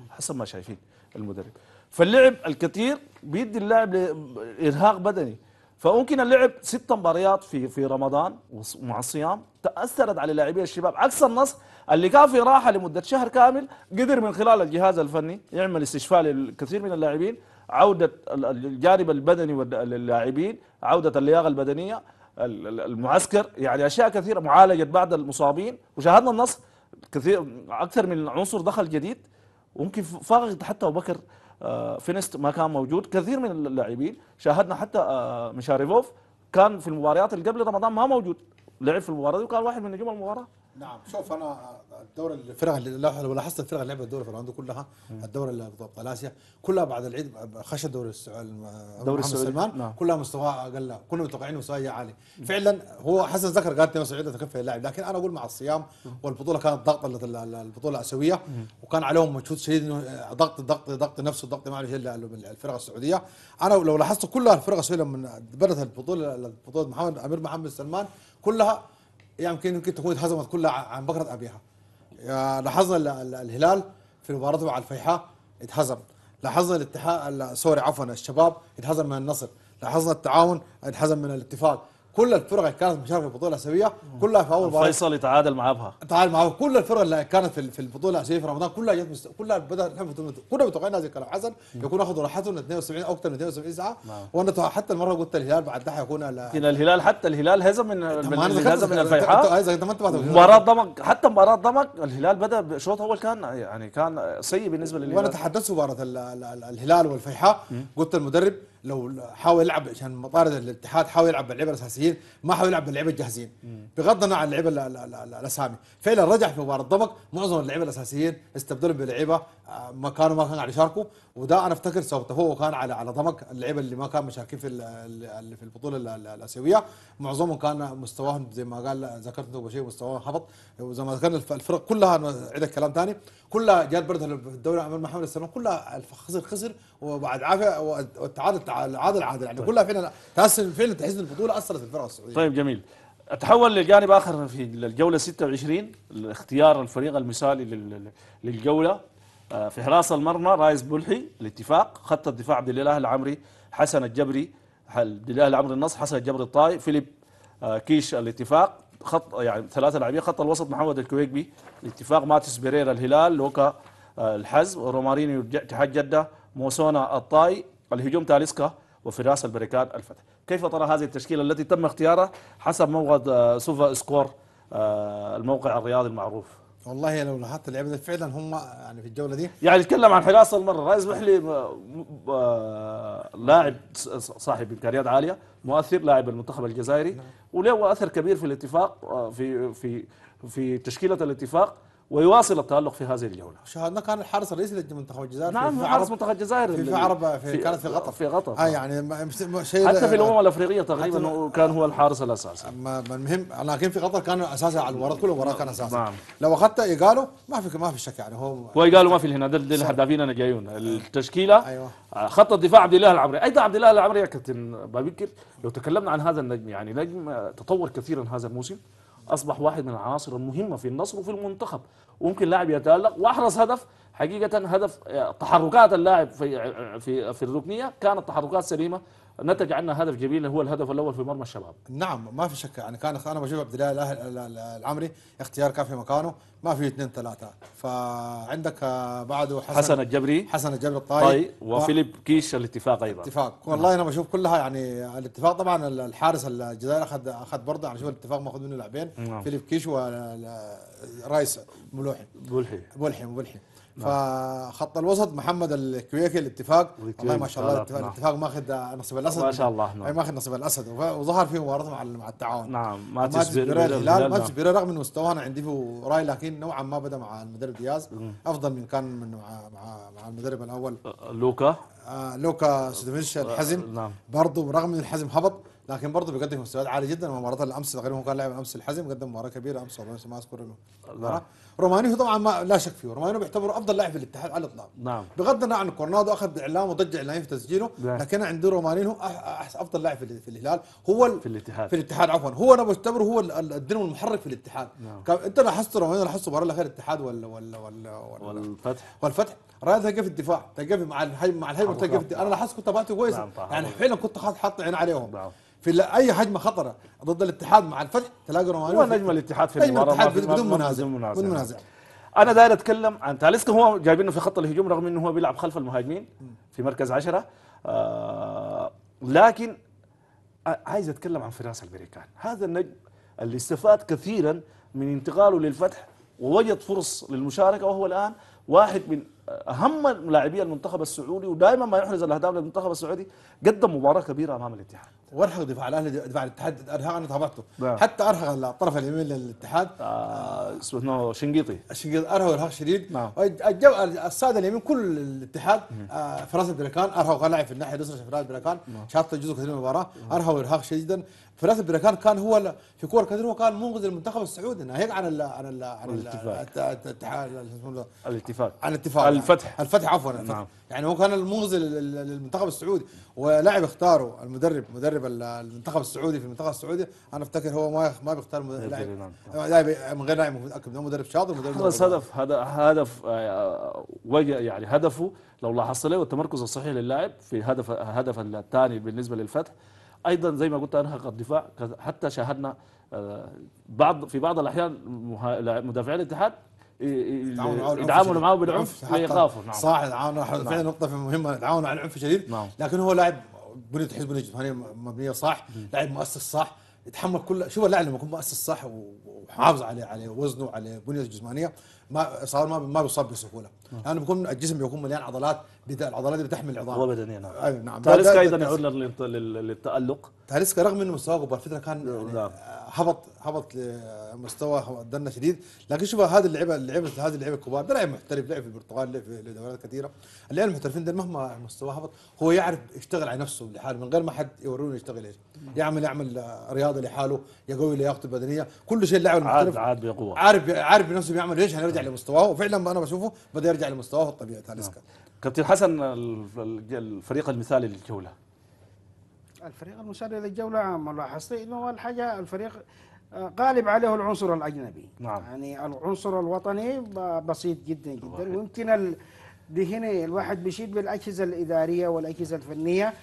حسب ما شايفين المدرب فاللعب الكثير بيدي اللاعب لارهاق بدني فممكن اللعب ست مباريات في في رمضان ومع الصيام تاثرت على لاعبي الشباب عكس النص اللي كان في راحه لمده شهر كامل قدر من خلال الجهاز الفني يعمل استشفاء للكثير من اللاعبين عوده الجانب البدني للاعبين عوده اللياقه البدنيه المعسكر يعني اشياء كثيره معالجه بعض المصابين وشاهدنا النصر كثير اكثر من عنصر دخل جديد وممكن فاقد حتى ابو بكر آه، فينست ما كان موجود كثير من اللاعبين شاهدنا حتى آه، مشاريفوف كان في المباريات اللي قبل رمضان ما موجود لعب في المباراه وكان واحد من نجوم المباراه نعم شوف انا الدوري الفرق لو لاحظت الفرق اللي لعبت الدوري الفنلندي كلها الدوري اللي ابطال اسيا كلها بعد العيد خش الدوري الدوري السعودي سلمان نعم. كلها مستواها اقل كنا متوقعين مستوى عالي فعلا هو حسن ذكر قال سعيد تكفي اللاعب لكن انا اقول مع الصيام والبطوله كانت ضغط البطوله الاسيويه وكان عليهم مجهود شديد انه ضغط ضغط ضغط نفسه ضغط ما اعرف الفرق السعوديه انا لو لاحظت كلها الفرق السعوديه من بدات البطوله البطوله محمد امير محمد سلمان كلها يعني يمكن يمكن تكون انهزمت كلها عن بكره ابيها لاحظنا الهلال في مباراته مع الفيحاء اتهزم لاحظنا الاتحاد سوري عفوا الشباب اتهزم من النصر لاحظنا التعاون اتهزم من الاتفاق كل الفرق اللي كانت مشاركه في البطوله الاسيويه كلها في اول مباراه فيصل يتعادل مع ابها تعادل معها كل الفرق اللي كانت في البطوله الاسيويه في رمضان كلها جت مست... كلها بدات كنا متوقعين زي كلام حسن يكون اخذوا راحتهم 72 اكثر من 72 ساعه نعم. وانا حتى المره قلت الهلال بعد ده حيكون يمكن الهلال حتى الهلال هزم من هزم من الفيحاء مباراه ضمك حتى مباراه ضمك الهلال بدا بشوط اول كان يعني كان سيء بالنسبه للهلال وانا تحدثت مباراه الهلال والفيحاء قلت المدرب لو حاول يلعب عشان مطارد الاتحاد حاول يلعب باللعيبه الاساسيين ما حاول يلعب باللعيبه الجاهزين بغض النظر عن اللعيبه الاسامي فعلا رجع في مباراه الضبق معظم اللعيبه الاساسيين استبدلوا بلعيبه ما كانوا ما كانوا قاعد يشاركوا وده انا افتكر سبب تفوق كان على على ضمك اللعيبه اللي ما كانوا مشاركين في في البطوله الاسيويه معظمهم كان مستواهم زي ما قال ذكرت انت بشير مستواهم هبط وزي ما ذكرنا الفرق كلها عندك الكلام ثاني كلها جات برده الدوري امام محمد السنه كلها خسر خسر وبعد عافيه والتعادل تعادل عادل يعني طيب. كلها فعلا تحسن فعلا تحس البطوله اثرت الفرق السعوديه طيب جميل اتحول لجانب اخر في الجوله 26 اختيار الفريق المثالي للجوله آه، في حراسة المرمى رايز بلحي الاتفاق خط الدفاع عبد الاله العمري حسن الجبري عبد الاله العمري النصر حسن الجبري الطاي فيليب آه، كيش الاتفاق خط يعني ثلاثة لاعبين خط الوسط محمد الكويكبي الاتفاق ماتس بيريرا الهلال لوكا آه، الحزم رومارينيو اتحاد جدة موسونا الطاي الهجوم تاليسكا وفراس البريكان الفتح كيف ترى هذه التشكيلة التي تم اختيارها حسب موقع سوفا سكور الموقع الرياضي المعروف والله لو لاحظت اللعيبه فعلا هم يعني في الجوله دي يعني نتكلم عن حراسه المرمى رايز محلي آه، آه، لاعب صاحب امكانيات عاليه مؤثر لاعب المنتخب الجزائري نعم. وله اثر كبير في الاتفاق آه، في في في تشكيله الاتفاق ويواصل التألق في هذه الجولة شاهدنا كان الحارس الرئيسي لمنتخب الجزائر نعم حارس منتخب الجزائر في عرب آه، في, في كانت في غطر في غطر آه يعني شيء حتى في الأمم الأفريقية تقريبا كان هو الحارس الأساسي المهم لكن في قطر كان أساسا على الورق كله وراه كان أساسا نعم لو أخذت إيجالو ما في ما في شك يعني هو هو إيجالو ما في هنا ده الهدافين أنا جايون التشكيلة أيوه آه، خط الدفاع عبد الله العمري أيضا عبد الله العمري يا كابتن بابكر لو تكلمنا عن هذا النجم يعني نجم آه، تطور كثيرا هذا الموسم اصبح واحد من العناصر المهمه في النصر وفي المنتخب وممكن لاعب يتالق واحرز هدف حقيقه هدف آه، تحركات اللاعب في آه، آه، في في الركنيه كانت تحركات سليمه نتج عنا هدف جميل هو الهدف الاول في مرمى الشباب نعم ما في شك يعني كان انا بشوف عبد الله العمري اختيار كان في مكانه ما في اثنين ثلاثه فعندك آه، بعده حسن, حسن الجبري حسن الجبري الطائي وفيليب كيش الاتفاق ايضا الاتفاق نعم. والله انا بشوف كلها يعني الاتفاق طبعا الحارس الجزائري اخذ اخذ برضه يعني شوف الاتفاق ماخذ منه لاعبين نعم. فيليب كيش ورايس ملوحي ملحي ملحي نعم. فخط الوسط محمد الكويكي الاتفاق والله ما شاء الله الاتفاق, نعم. الاتفاق ماخذ نصيب الاسد ما شاء الله نعم. ماخذ نصيب الاسد وظهر فيه مباراه مع مع التعاون نعم ما تشبير الهلال ما تشبير رغم انه مستواه انا عندي فيه راي لكن نوعا ما بدا مع المدرب دياز افضل من كان من مع مع, مع المدرب الاول لوكا آه لوكا سيدوفيتش الحزم نعم برضه رغم ان الحزم هبط لكن برضه بيقدم مستويات عاليه جدا مباراه الامس تقريبا كان لاعب الامس الحزم قدم مباراه كبيره امس والله ما اذكر انه رومانيو طبعا ما لا شك فيه رومانيو بيعتبره افضل لاعب في الاتحاد على الاطلاق نعم بغض النظر عن كورنادو اخذ اعلام وضجه اعلاميه في تسجيله نعم. لكن عنده رومانيو افضل لاعب في الهلال هو في الاتحاد في الاتحاد عفوا هو انا بعتبره هو الدينامو المحرك في الاتحاد نعم. انت لاحظت رومانيو لاحظت المباراه الاخيره الاتحاد ولا ولا ولا والفتح والفتح رايت تلقى في الدفاع تلقى مع الهيمنه مع الهجمه انا لاحظت كنت تابعته كويس نعم، يعني فعلا كنت حاط عين عليهم نعم. في اي هجمه خطره ضد الاتحاد مع الفتح تلاقي رومانيو هو نجم الاتحاد في المباراه بدون منازع بدون منازع انا داير اتكلم عن تاليسكا هو جايبينه في خط الهجوم رغم انه هو بيلعب خلف المهاجمين في مركز عشرة آه لكن عايز اتكلم عن فراس البريكان هذا النجم اللي استفاد كثيرا من انتقاله للفتح ووجد فرص للمشاركه وهو الان واحد من اهم لاعبي المنتخب السعودي ودائما ما يحرز الاهداف للمنتخب السعودي قدم مباراه كبيره امام الاتحاد وارهق دفاع الاهلي دفاع الاتحاد ارهق انا تابعته نعم. حتى ارهق الطرف اليمين للاتحاد آه، اسمه آه شنقيطي الشنقيطي ارهق ارهق شديد نعم الساده اليمين كل الاتحاد آه فراس البركان ارهق لاعب في الناحيه اليسرى فراس البركان نعم. شاط جزء كثير من المباراه نعم. ارهق ارهق شديدا فراس البركان كان هو في كورة كثير هو كان منقذ المنتخب السعودي ناهيك عن الـ عن الـ عن الاتفاق الاتفاق عن الاتفاق الفتح الفتح عفوا نعم. يعني هو كان المنقذ للمنتخب السعودي ولاعب اختاره المدرب مدرب المنتخب السعودي في المنتخب السعودي انا افتكر هو ما ما بيختار نعم. آه، لاعب من غير لاعب متاكد انه مدرب شاطر مدرب خلاص هدف هدف آه، وجه يعني هدفه لو لاحظت له التمركز الصحيح للاعب في هدف هدف الثاني بالنسبه للفتح ايضا زي ما قلت انا خط الدفاع حتى شاهدنا آه، بعض في بعض الاحيان مدافعي الاتحاد يتعاملوا معه بالعنف ويخافوا نعم صح نعم فعلا نقطه مهمه يتعاونوا على العنف الشديد نعم. لكن هو لاعب بنية حزب بنية الجمهوريه مبنيه صح لاعب مؤسس صح يتحمل كل شوف اللاعب لما يكون مؤسس صح وحافظ على على وزنه على بنية جسمانية ما صار ما ما بيصاب بسهوله نعم. لانه بيكون الجسم بيكون مليان عضلات بتاع العضلات اللي بتحمل العظام قوه بدنيا نعم ايوه نعم تاليسكا ايضا يعود للتالق تاليسكا رغم انه مستواه قبل فتره كان يعني نعم. هبط هبط لمستوى دنا شديد لكن شوف هذه اللعيبه اللعبة هذه اللعيبه الكبار ده لاعب محترف لعب في البرتغال لعب في دوريات كثيره اللعيبه المحترفين ده مهما مستواه هبط هو يعرف يشتغل على نفسه لحاله من غير ما حد يورونه يشتغل ايش يعمل يعمل رياضه لحاله يقوي لياقته البدنيه كل شيء اللاعب المحترف عاد بقوه عارف عارف بنفسه بيعمل ايش هيرجع لمستواه وفعلا انا بشوفه بدا يرجع لمستواه الطبيعي تاليسكا نعم. كابتن حسن الفريق المثالي للجوله الفريق المثالي للجوله لاحظت انه الحاجه الفريق آه، غالب عليه العنصر الاجنبي نعم. يعني العنصر الوطني بسيط جدا جدا واحد. ويمكن هنا الواحد بيشيد بالاجهزه الاداريه والاجهزه الفنيه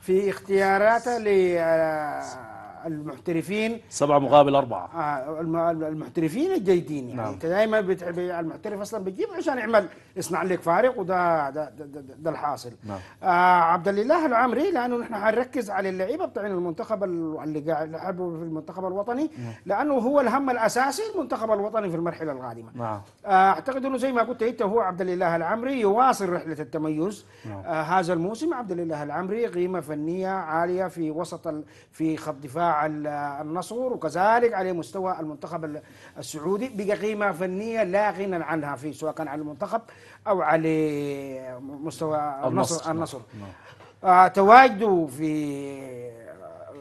في اختياراته آه، المحترفين سبعة مقابل أربعة آه، المحترفين الجيدين يعني نعم. أنت دائما المحترف أصلا بتجيب عشان يعمل يصنع لك فارق وده ده, ده, ده, الحاصل نعم. آه عبد الله العمري لأنه نحن حنركز على اللعيبة بتاعين المنتخب اللي قاعد لعبوا في المنتخب الوطني نعم. لأنه هو الهم الأساسي المنتخب الوطني في المرحلة القادمة نعم. آه أعتقد أنه زي ما قلت أنت هو عبد الله العمري يواصل رحلة التميز نعم. آه هذا الموسم عبد الله العمري قيمة فنية عالية في وسط في خط دفاع النصر وكذلك على مستوى المنتخب السعودي بقيمة فنية لا غنى عنها في سواء كان على المنتخب أو على مستوى النصر, النصر. نعم. آه، تواجدوا تواجده في آه،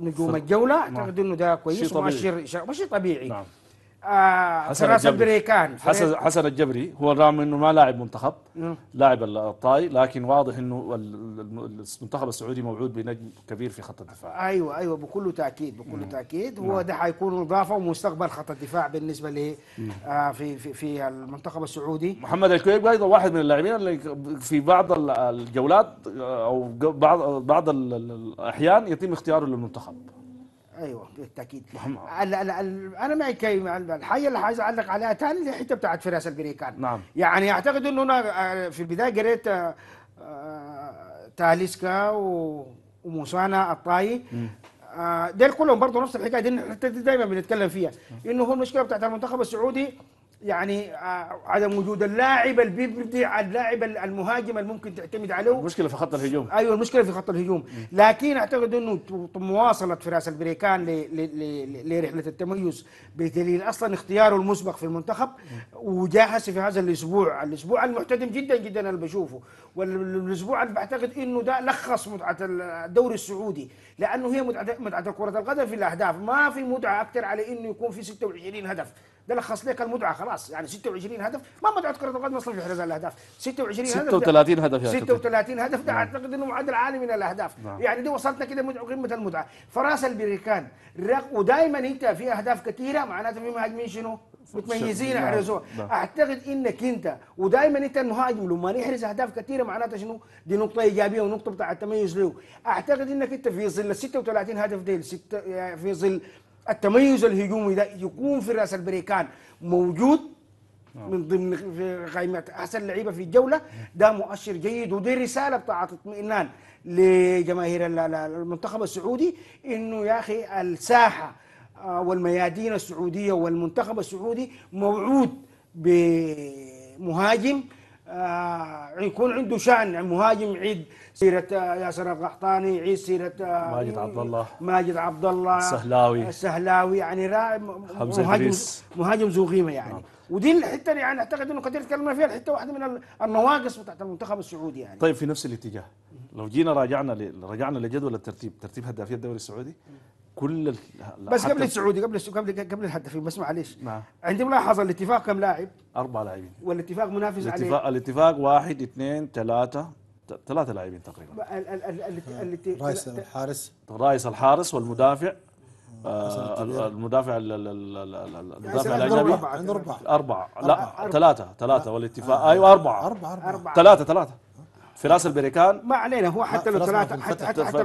نجوم الجولة نعم. أعتقد أنه ده كويس شيء طبيعي. مؤشر شيء طبيعي نعم. آه، حسن فراس البريكان حسن, حسن الجبري هو رغم انه ما لاعب منتخب نعم. لاعب الطاي لكن واضح انه المنتخب السعودي موعود بنجم كبير في خط الدفاع ايوه ايوه بكل تاكيد بكل مم. نعم. تاكيد هو نعم. ده حيكون اضافه ومستقبل خط الدفاع بالنسبه ل آه في في في المنتخب السعودي محمد الكويب ايضا واحد من اللاعبين اللي في بعض الجولات آه، او بعض بعض الاحيان يتم اختياره للمنتخب ايوه بالتاكيد نعم انا كي الحاجه اللي عايز اعلق عليها ثاني الحته بتاعت فراس البريكان نعم يعني اعتقد انه انا آه، في البدايه قريت آه، آه، تاليسكا وموسانا الطاي ديل كلهم برضه نفس الحكايه دي, دي دايما بنتكلم فيها انه هو المشكله بتاعت المنتخب السعودي يعني آه, عدم وجود اللاعب اللي بيبدع اللاعب المهاجم اللي ممكن تعتمد عليه المشكله في خط الهجوم ايوه المشكله في خط الهجوم لكن اعتقد انه مواصله فراس البريكان لرحله التميز بدليل اصلا اختياره المسبق في المنتخب وجاهز في هذا الاسبوع الاسبوع المحتدم جدا جدا اللي بشوفه والاسبوع اللي بعتقد انه ده لخص متعه الدوري السعودي لانه هي متعه متعه كره القدم في الاهداف ما في متعه اكثر على انه يكون في 26 هدف ده لخص لك المدعى خلاص يعني 26 هدف ما مدعى كره القدم اصلا في حرز الاهداف 26 هدف 36 هدف يا 36 هدف ده نعم. اعتقد انه معدل عالي من الاهداف نعم. يعني دي وصلتنا كده قمه المدعى فراس البريكان ودائما انت في اهداف كثيره معناته في مهاجمين شنو؟ متميزين يحرزوها نعم. نعم. اعتقد انك انت ودائما انت المهاجم لما يحرز اهداف كثيره معناته شنو؟ دي نقطه ايجابيه ونقطه بتاع التميز له اعتقد انك انت في ظل 36 هدف ديل ست في ظل التميز الهجومي ده يكون في راس البريكان موجود نعم. من ضمن قائمه احسن لعيبه في الجوله ده مؤشر جيد ودي رساله بتاعت اطمئنان لجماهير المنتخب السعودي انه يا اخي الساحه آه، والميادين السعوديه والمنتخب السعودي موعود بمهاجم آه، يكون عنده شأن يعني مهاجم عيد سيرة آه، ياسر القحطاني عيد سيرة آه، ماجد عبد الله ماجد عبد الله السهلاوي السهلاوي يعني مهاجم مهاجم ذو قيمة يعني نعم. ودي الحته اللي يعني اعتقد انه كثير تكلمنا فيها الحته واحده من النواقص بتاعت المنتخب السعودي يعني طيب في نفس الاتجاه لو جينا راجعنا رجعنا لجدول الترتيب ترتيب هدافي الدوري السعودي كل بس قبل السعودي قبل قبل قبل الهدفين بس معلش نعم. عندي ملاحظه الاتفاق كم لاعب؟ اربع لاعبين والاتفاق منافس الاتفاق عليه الاتفاق واحد اثنين ثلاثه ثلاثه لاعبين تقريبا ال ال ال آه، رايس الحارس رايس الحارس والمدافع آه، آه، المدافع المدافع الاجنبي عنده اربعه اربعه لا ثلاثه ثلاثه والاتفاق ايوه اربعة اربعه اربعه ثلاثه ثلاثه في راس البريكان ما علينا هو حتى لو ثلاثة حتى حتى, حتى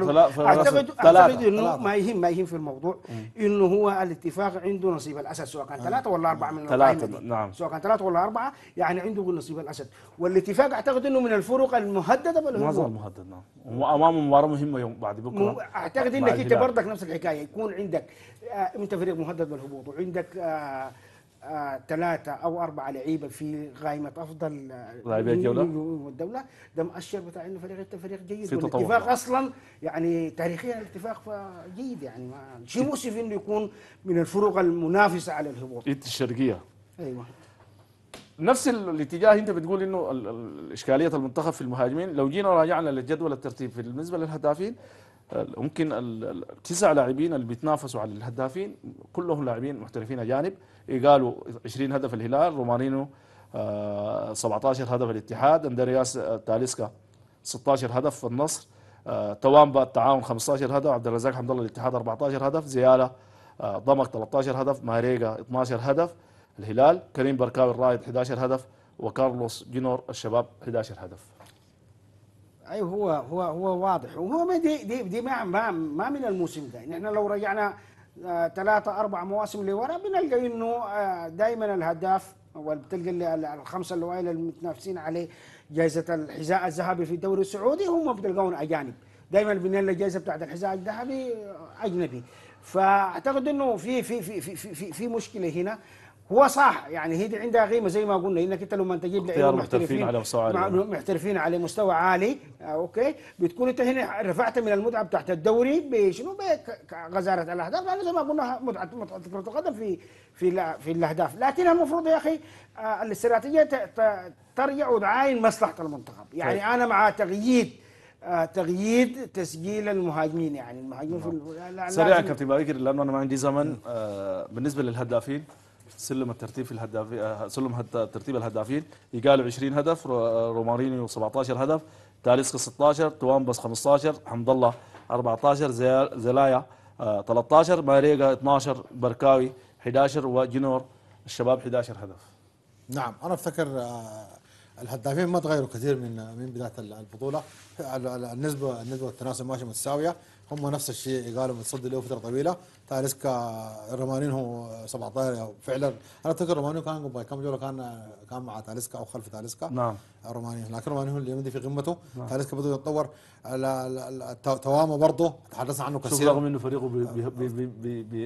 اعتقد اعتقد انه ما يهم ما يهم في الموضوع انه هو الاتفاق عنده نصيب الاسد سواء كان ثلاثة ولا أربعة من ثلاثة نعم سواء كان ثلاثة ولا أربعة يعني عنده نصيب الاسد والاتفاق اعتقد انه من الفرق المهددة بل ما زال مهدد نعم وامامه مباراة مهمة يوم بعد بكرة اعتقد انك انت برضك نفس الحكاية يكون عندك آه، انت فريق مهدد بالهبوط وعندك آه ثلاثة أو أربعة لعيبة في قائمة أفضل لاعبي الجولة والدولة ده مؤشر بتاع إنه فريق فريق جيد والاتفاق أصلا يعني تاريخيا الاتفاق جيد يعني شيء مؤسف إنه يكون من الفرق المنافسة على الهبوط إنت الشرقية أيوه نفس الاتجاه انت بتقول انه اشكاليه المنتخب في المهاجمين لو جينا راجعنا للجدول الترتيب بالنسبه للهدافين ممكن التسع لاعبين اللي بيتنافسوا على الهدافين كلهم لاعبين محترفين اجانب قالوا 20 هدف الهلال رومانينو 17 آه، هدف الاتحاد اندرياس آه، تاليسكا 16 هدف في النصر آه، توامبا التعاون 15 هدف عبد الرزاق حمد الله الاتحاد 14 هدف زياله ضمك 13 هدف ماريجا 12 هدف الهلال كريم بركاوي الرائد 11 هدف وكارلوس جينور الشباب 11 هدف ايوه هو هو هو واضح وهو دي دي, دي ما ما ما من الموسم ده نحن لو رجعنا ثلاثة آه، أربع مواسم لورا بنلقى إنه آه، دائما الهداف وبتلقى الخمسة الأوائل المتنافسين عليه جائزة الحذاء الذهبي في الدوري السعودي هم بتلقون أجانب دائما بنلقى الجائزة بتاعت الحذاء الذهبي أجنبي فأعتقد إنه في في في في في, في مشكلة هنا هو صح يعني هي دي عندها قيمه زي ما قلنا انك انت لما تجيب لعيبه محترفين على مستوى عالي محترفين على مستوى عالي اوكي بتكون انت هنا رفعت من المتعه بتاعت الدوري بشنو بغزاره الاهداف لانه يعني زي ما قلنا متعه متعه كره القدم في في في الاهداف لكن المفروض يا اخي آه، الاستراتيجيه ترجع وتعاين مصلحه المنتخب يعني طيب. انا مع تغييد تغييد آه، تغيير تسجيل المهاجمين يعني المهاجمين في نعم. سريعا كابتن باكر لانه انا ما عندي زمن آه، بالنسبه للهدافين سلم الترتيب في الهدافين آه، سلم ترتيب الهدافين يقالوا 20 هدف آه، رومارينيو 17 هدف تاليسكا 16 توامبس 15 حمد الله 14 زلايا 13 آه، ماريجا 12 بركاوي 11 وجنور الشباب 11 هدف نعم انا افتكر الهدافين ما تغيروا كثير من من بدايه البطوله النسبه النسبه والتناسب ماشي متساويه هم نفس الشيء قالوا متصدي له فتره طويله تاع تاليسكا رومانين هو 17 فعلا انا افتكر رومانين كان كم جوله كان كان مع تاليسكا او خلف تاليسكا نعم رومانين لكن رومانين هو اللي يمدي في قمته نعم. تاليسكا بده يتطور توامه برضه تحدثنا عنه كثير رغم انه فريقه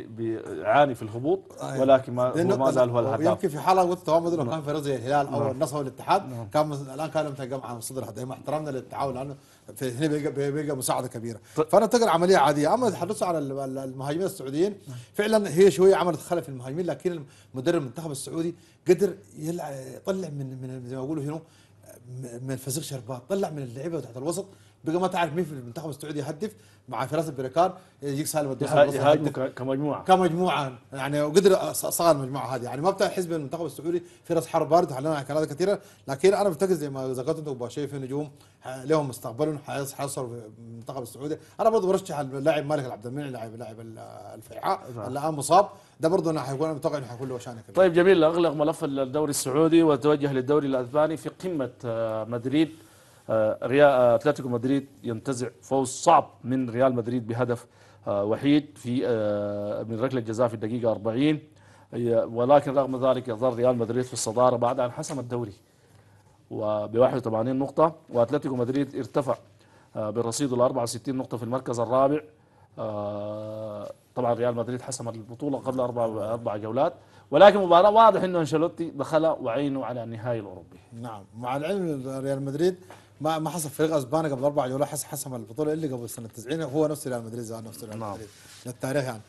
بيعاني في الهبوط أيوة. ولكن ما ما زال هو الهداف يمكن في حاله قلت توامه لو كان نعم. فريق زي الهلال او نعم. النصر او الاتحاد نعم. كان الان كان متنقم على الصدر حتى مع احترامنا للتعاون لانه هنا بيلقى مساعده كبيره فانا اعتقد عمليه عاديه اما تحدثوا على المهاجمين السعوديين السعوديين فعلا هي شويه عملت خلل في المهاجمين لكن المدرب المنتخب السعودي قدر يلعب يطلع من من زي ما اقولوا هنا من الفسيخ شربات طلع من اللعيبه تحت الوسط بقى ما تعرف مين في المنتخب السعودي يهدف مع فراس بريكان يجيك سالم الدوسري كمجموعه كمجموعه يعني وقدر صار المجموعه هذه يعني ما حزب المنتخب السعودي فرص حرب بارد على كلام كثيره لكن انا متاكد زي ما ذكرت انت ابو في نجوم لهم مستقبلهم حيصروا في المنتخب السعودي انا برضه برشح اللاعب مالك العبد المنعم لاعب لاعب الفيحاء نعم. الان مصاب ده برضه انا حيكون متوقع انه حيكون له شان طيب جميل اغلق ملف الدوري السعودي وتوجه للدوري الاسباني في قمه آه، مدريد آه، ريال آه، اتلتيكو مدريد ينتزع فوز صعب من ريال مدريد بهدف آه، وحيد في من ركله جزاء في الدقيقه 40 ولكن رغم ذلك يظل ريال مدريد في الصداره بعد ان حسم الدوري وب 81 نقطه واتلتيكو مدريد ارتفع بالرصيد ل 64 نقطه في المركز الرابع طبعا ريال مدريد حسم البطوله قبل اربع اربع جولات ولكن مباراه واضح انه انشيلوتي دخل وعينه على النهائي الاوروبي نعم مع العلم ريال مدريد ما ما حصل فريق اسباني قبل اربع جولات حسم حسم البطوله اللي قبل سنه 90 هو نفس ريال مدريد نفس ريال نعم. مدريد للتاريخ يعني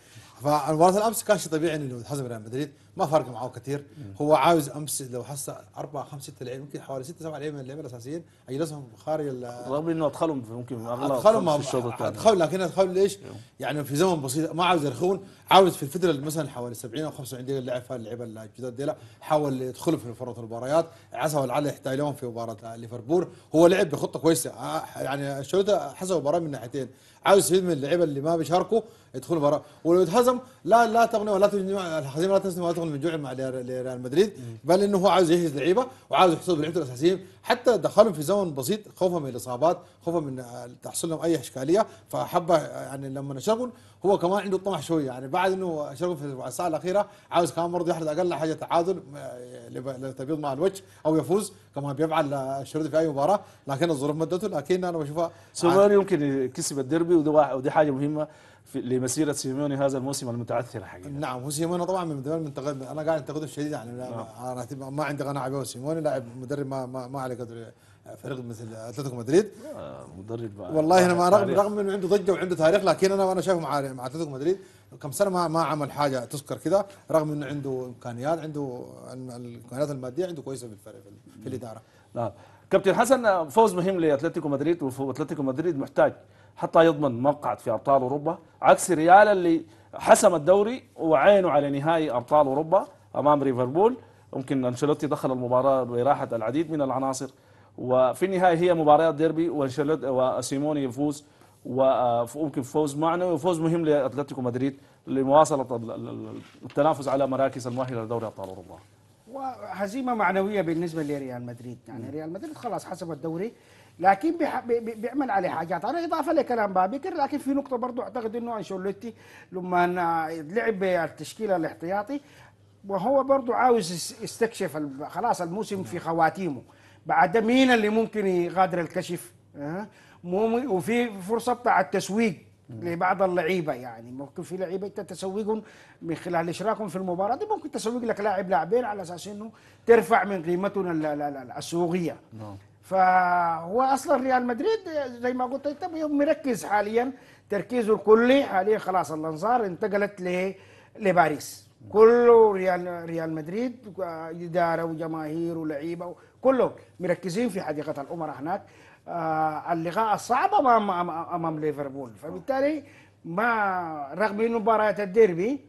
فمباراه الامس كان شيء طبيعي انه حسم ريال مدريد ما فرق معه كثير هو عاوز امس لو حصل اربع خمس ست لعيبه ممكن حوالي ست سبع لعيبه من اللعيبه الاساسيين اجلسهم خارج رغم انه ادخلهم ممكن ادخلهم ادخلهم الشوط الثاني ادخلهم لكن ادخلهم ليش؟ يعني في زمن بسيط ما عاوز يرخون عاوز في الفتره مثلا حوالي 70 او 75 دقيقه لعب فيها اللعيبه الجداد ديلا حاول يدخلوا في فرط المباريات عسى ولعل يحتاج لهم في مباراه ليفربول هو لعب بخطه كويسه آه، يعني الشوط حسب المباراه من ناحيتين عاوز يستفيد من اللعيبه اللي ما بيشاركوا يدخلوا مباراه ولو يتهزم لا لا تغني ولا الهزيمه لا تغني ولا تغني الشغل من جوع مع ريال مدريد بل انه هو عاوز يجهز لعيبه وعاوز يحصل لعيبه الاساسيين حتى دخلهم في زمن بسيط خوفا من الاصابات خوفا من آه، تحصل لهم اي اشكاليه فحب يعني لما نشغل هو كمان عنده طمع شويه يعني بعد انه شغل في الساعه الاخيره عاوز كمان برضه يحرز اقل حاجه تعادل آه، لتبيض مع الوجه او يفوز كما بيفعل آه، الشرد في اي مباراه لكن الظروف مدته لكن انا بشوفها سوبر يمكن كسب الديربي ودي حاجه مهمه لمسيره سيميوني هذا الموسم المتعثره حقيقه نعم وسيميوني طبعا من زمان انا قاعد انتقده شديد يعني انا نعم. ما عندي قناعه به سيميوني لاعب مدرب ما ما, ما عليه قدر فريق مثل اتلتيكو مدريد مدرب والله انا ما رغم تاريخ. رغم انه عنده ضجه وعنده تاريخ لكن انا وانا شايفه مع مع اتلتيكو مدريد كم سنه ما ما عمل حاجه تذكر كذا رغم انه عنده امكانيات عنده الامكانيات الماديه عنده كويسه في الفريق في الاداره نعم كابتن حسن فوز مهم لاتلتيكو مدريد واتلتيكو مدريد محتاج حتى يضمن مقعد في ابطال اوروبا عكس ريال اللي حسم الدوري وعينه على نهائي ابطال اوروبا امام ليفربول ممكن انشيلوتي دخل المباراه براحه العديد من العناصر وفي النهايه هي مباريات ديربي وانشيلوتي وسيموني يفوز وممكن آه، فوز معنوي وفوز مهم لاتلتيكو مدريد لمواصله التنافس على مراكز المؤهله لدوري ابطال اوروبا وهزيمه معنويه بالنسبه لريال مدريد يعني ريال مدريد خلاص حسب الدوري لكن بيعمل عليه حاجات انا اضافه لكلام بابكر لكن في نقطه برضه اعتقد انه انشيلوتي لما لعب بالتشكيل الاحتياطي وهو برضه عاوز يستكشف خلاص الموسم في خواتيمه بعد مين اللي ممكن يغادر الكشف أه؟ وفي فرصه بتاع التسويق لبعض اللعيبه يعني ممكن في لعيبه انت تسوقهم من خلال اشراكهم في المباراه دي ممكن تسوق لك لاعب لاعبين على اساس انه ترفع من قيمتهم السوقيه نعم. فهو اصلا ريال مدريد زي ما قلت انت مركز حاليا تركيزه الكلي حاليا خلاص الانظار انتقلت ل لباريس كله ريال ريال مدريد اداره وجماهير ولعيبه كلهم مركزين في حديقه الامراء هناك آه، اللقاء الصعب امام امام ليفربول فبالتالي ما رغم انه مباراه الديربي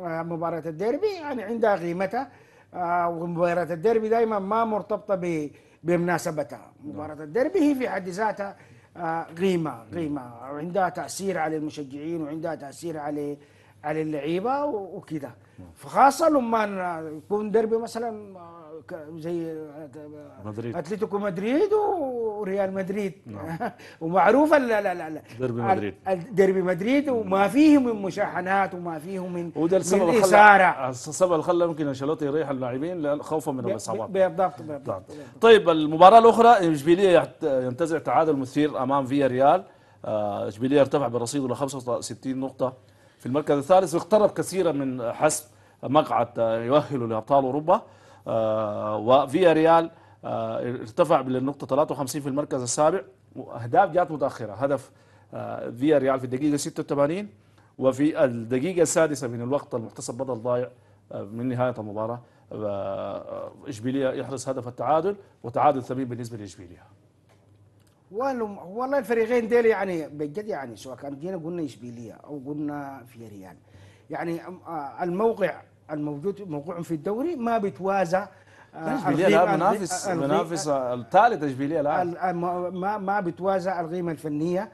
آه، مباراه الديربي يعني عندها قيمتها آه، ومباراه الديربي دائما ما مرتبطه ب بمناسبتها مباراة نعم. الدربي هي في حد ذاتها آه، قيمة قيمة وعندها تأثير على المشجعين وعندها تأثير على على اللعيبة وكذا نعم. فخاصة لما يكون دربي مثلا آه، زي مدريد اتلتيكو مدريد وريال مدريد نعم. ومعروف لا لا لا ديربي مدريد ديربي مدريد وما فيه من مشاحنات وما فيه من وده السبب اللي خلى السبب اللي خلى يمكن انشيلوتي يريح اللاعبين خوفا من الاصابات بالضبط نعم. بالضبط طيب المباراه الاخرى اشبيليه ينتزع تعادل مثير امام فيا ريال اشبيليه آه، ارتفع برصيده ل 65 نقطه في المركز الثالث واقترب كثيرا من حسب مقعد آه، يؤهله لابطال اوروبا آه، وفيا ريال آه، ارتفع للنقطة 53 في المركز السابع وأهداف جات متأخرة هدف آه، فيا ريال في الدقيقة 86 وفي الدقيقة السادسة من الوقت المحتسب بدل ضايع من نهاية المباراة إشبيلية يحرز هدف التعادل وتعادل ثمين بالنسبة لإشبيلية والله الفريقين ديل يعني بجد يعني سواء كان جينا قلنا اشبيليه او قلنا فيا ريال يعني الموقع الموجود موقوع في الدوري ما بيتوازى اشبيليه آه، لاعب منافس آه، منافس آه، الثالث اشبيليه لها ما ما بتوازى القيمه الفنيه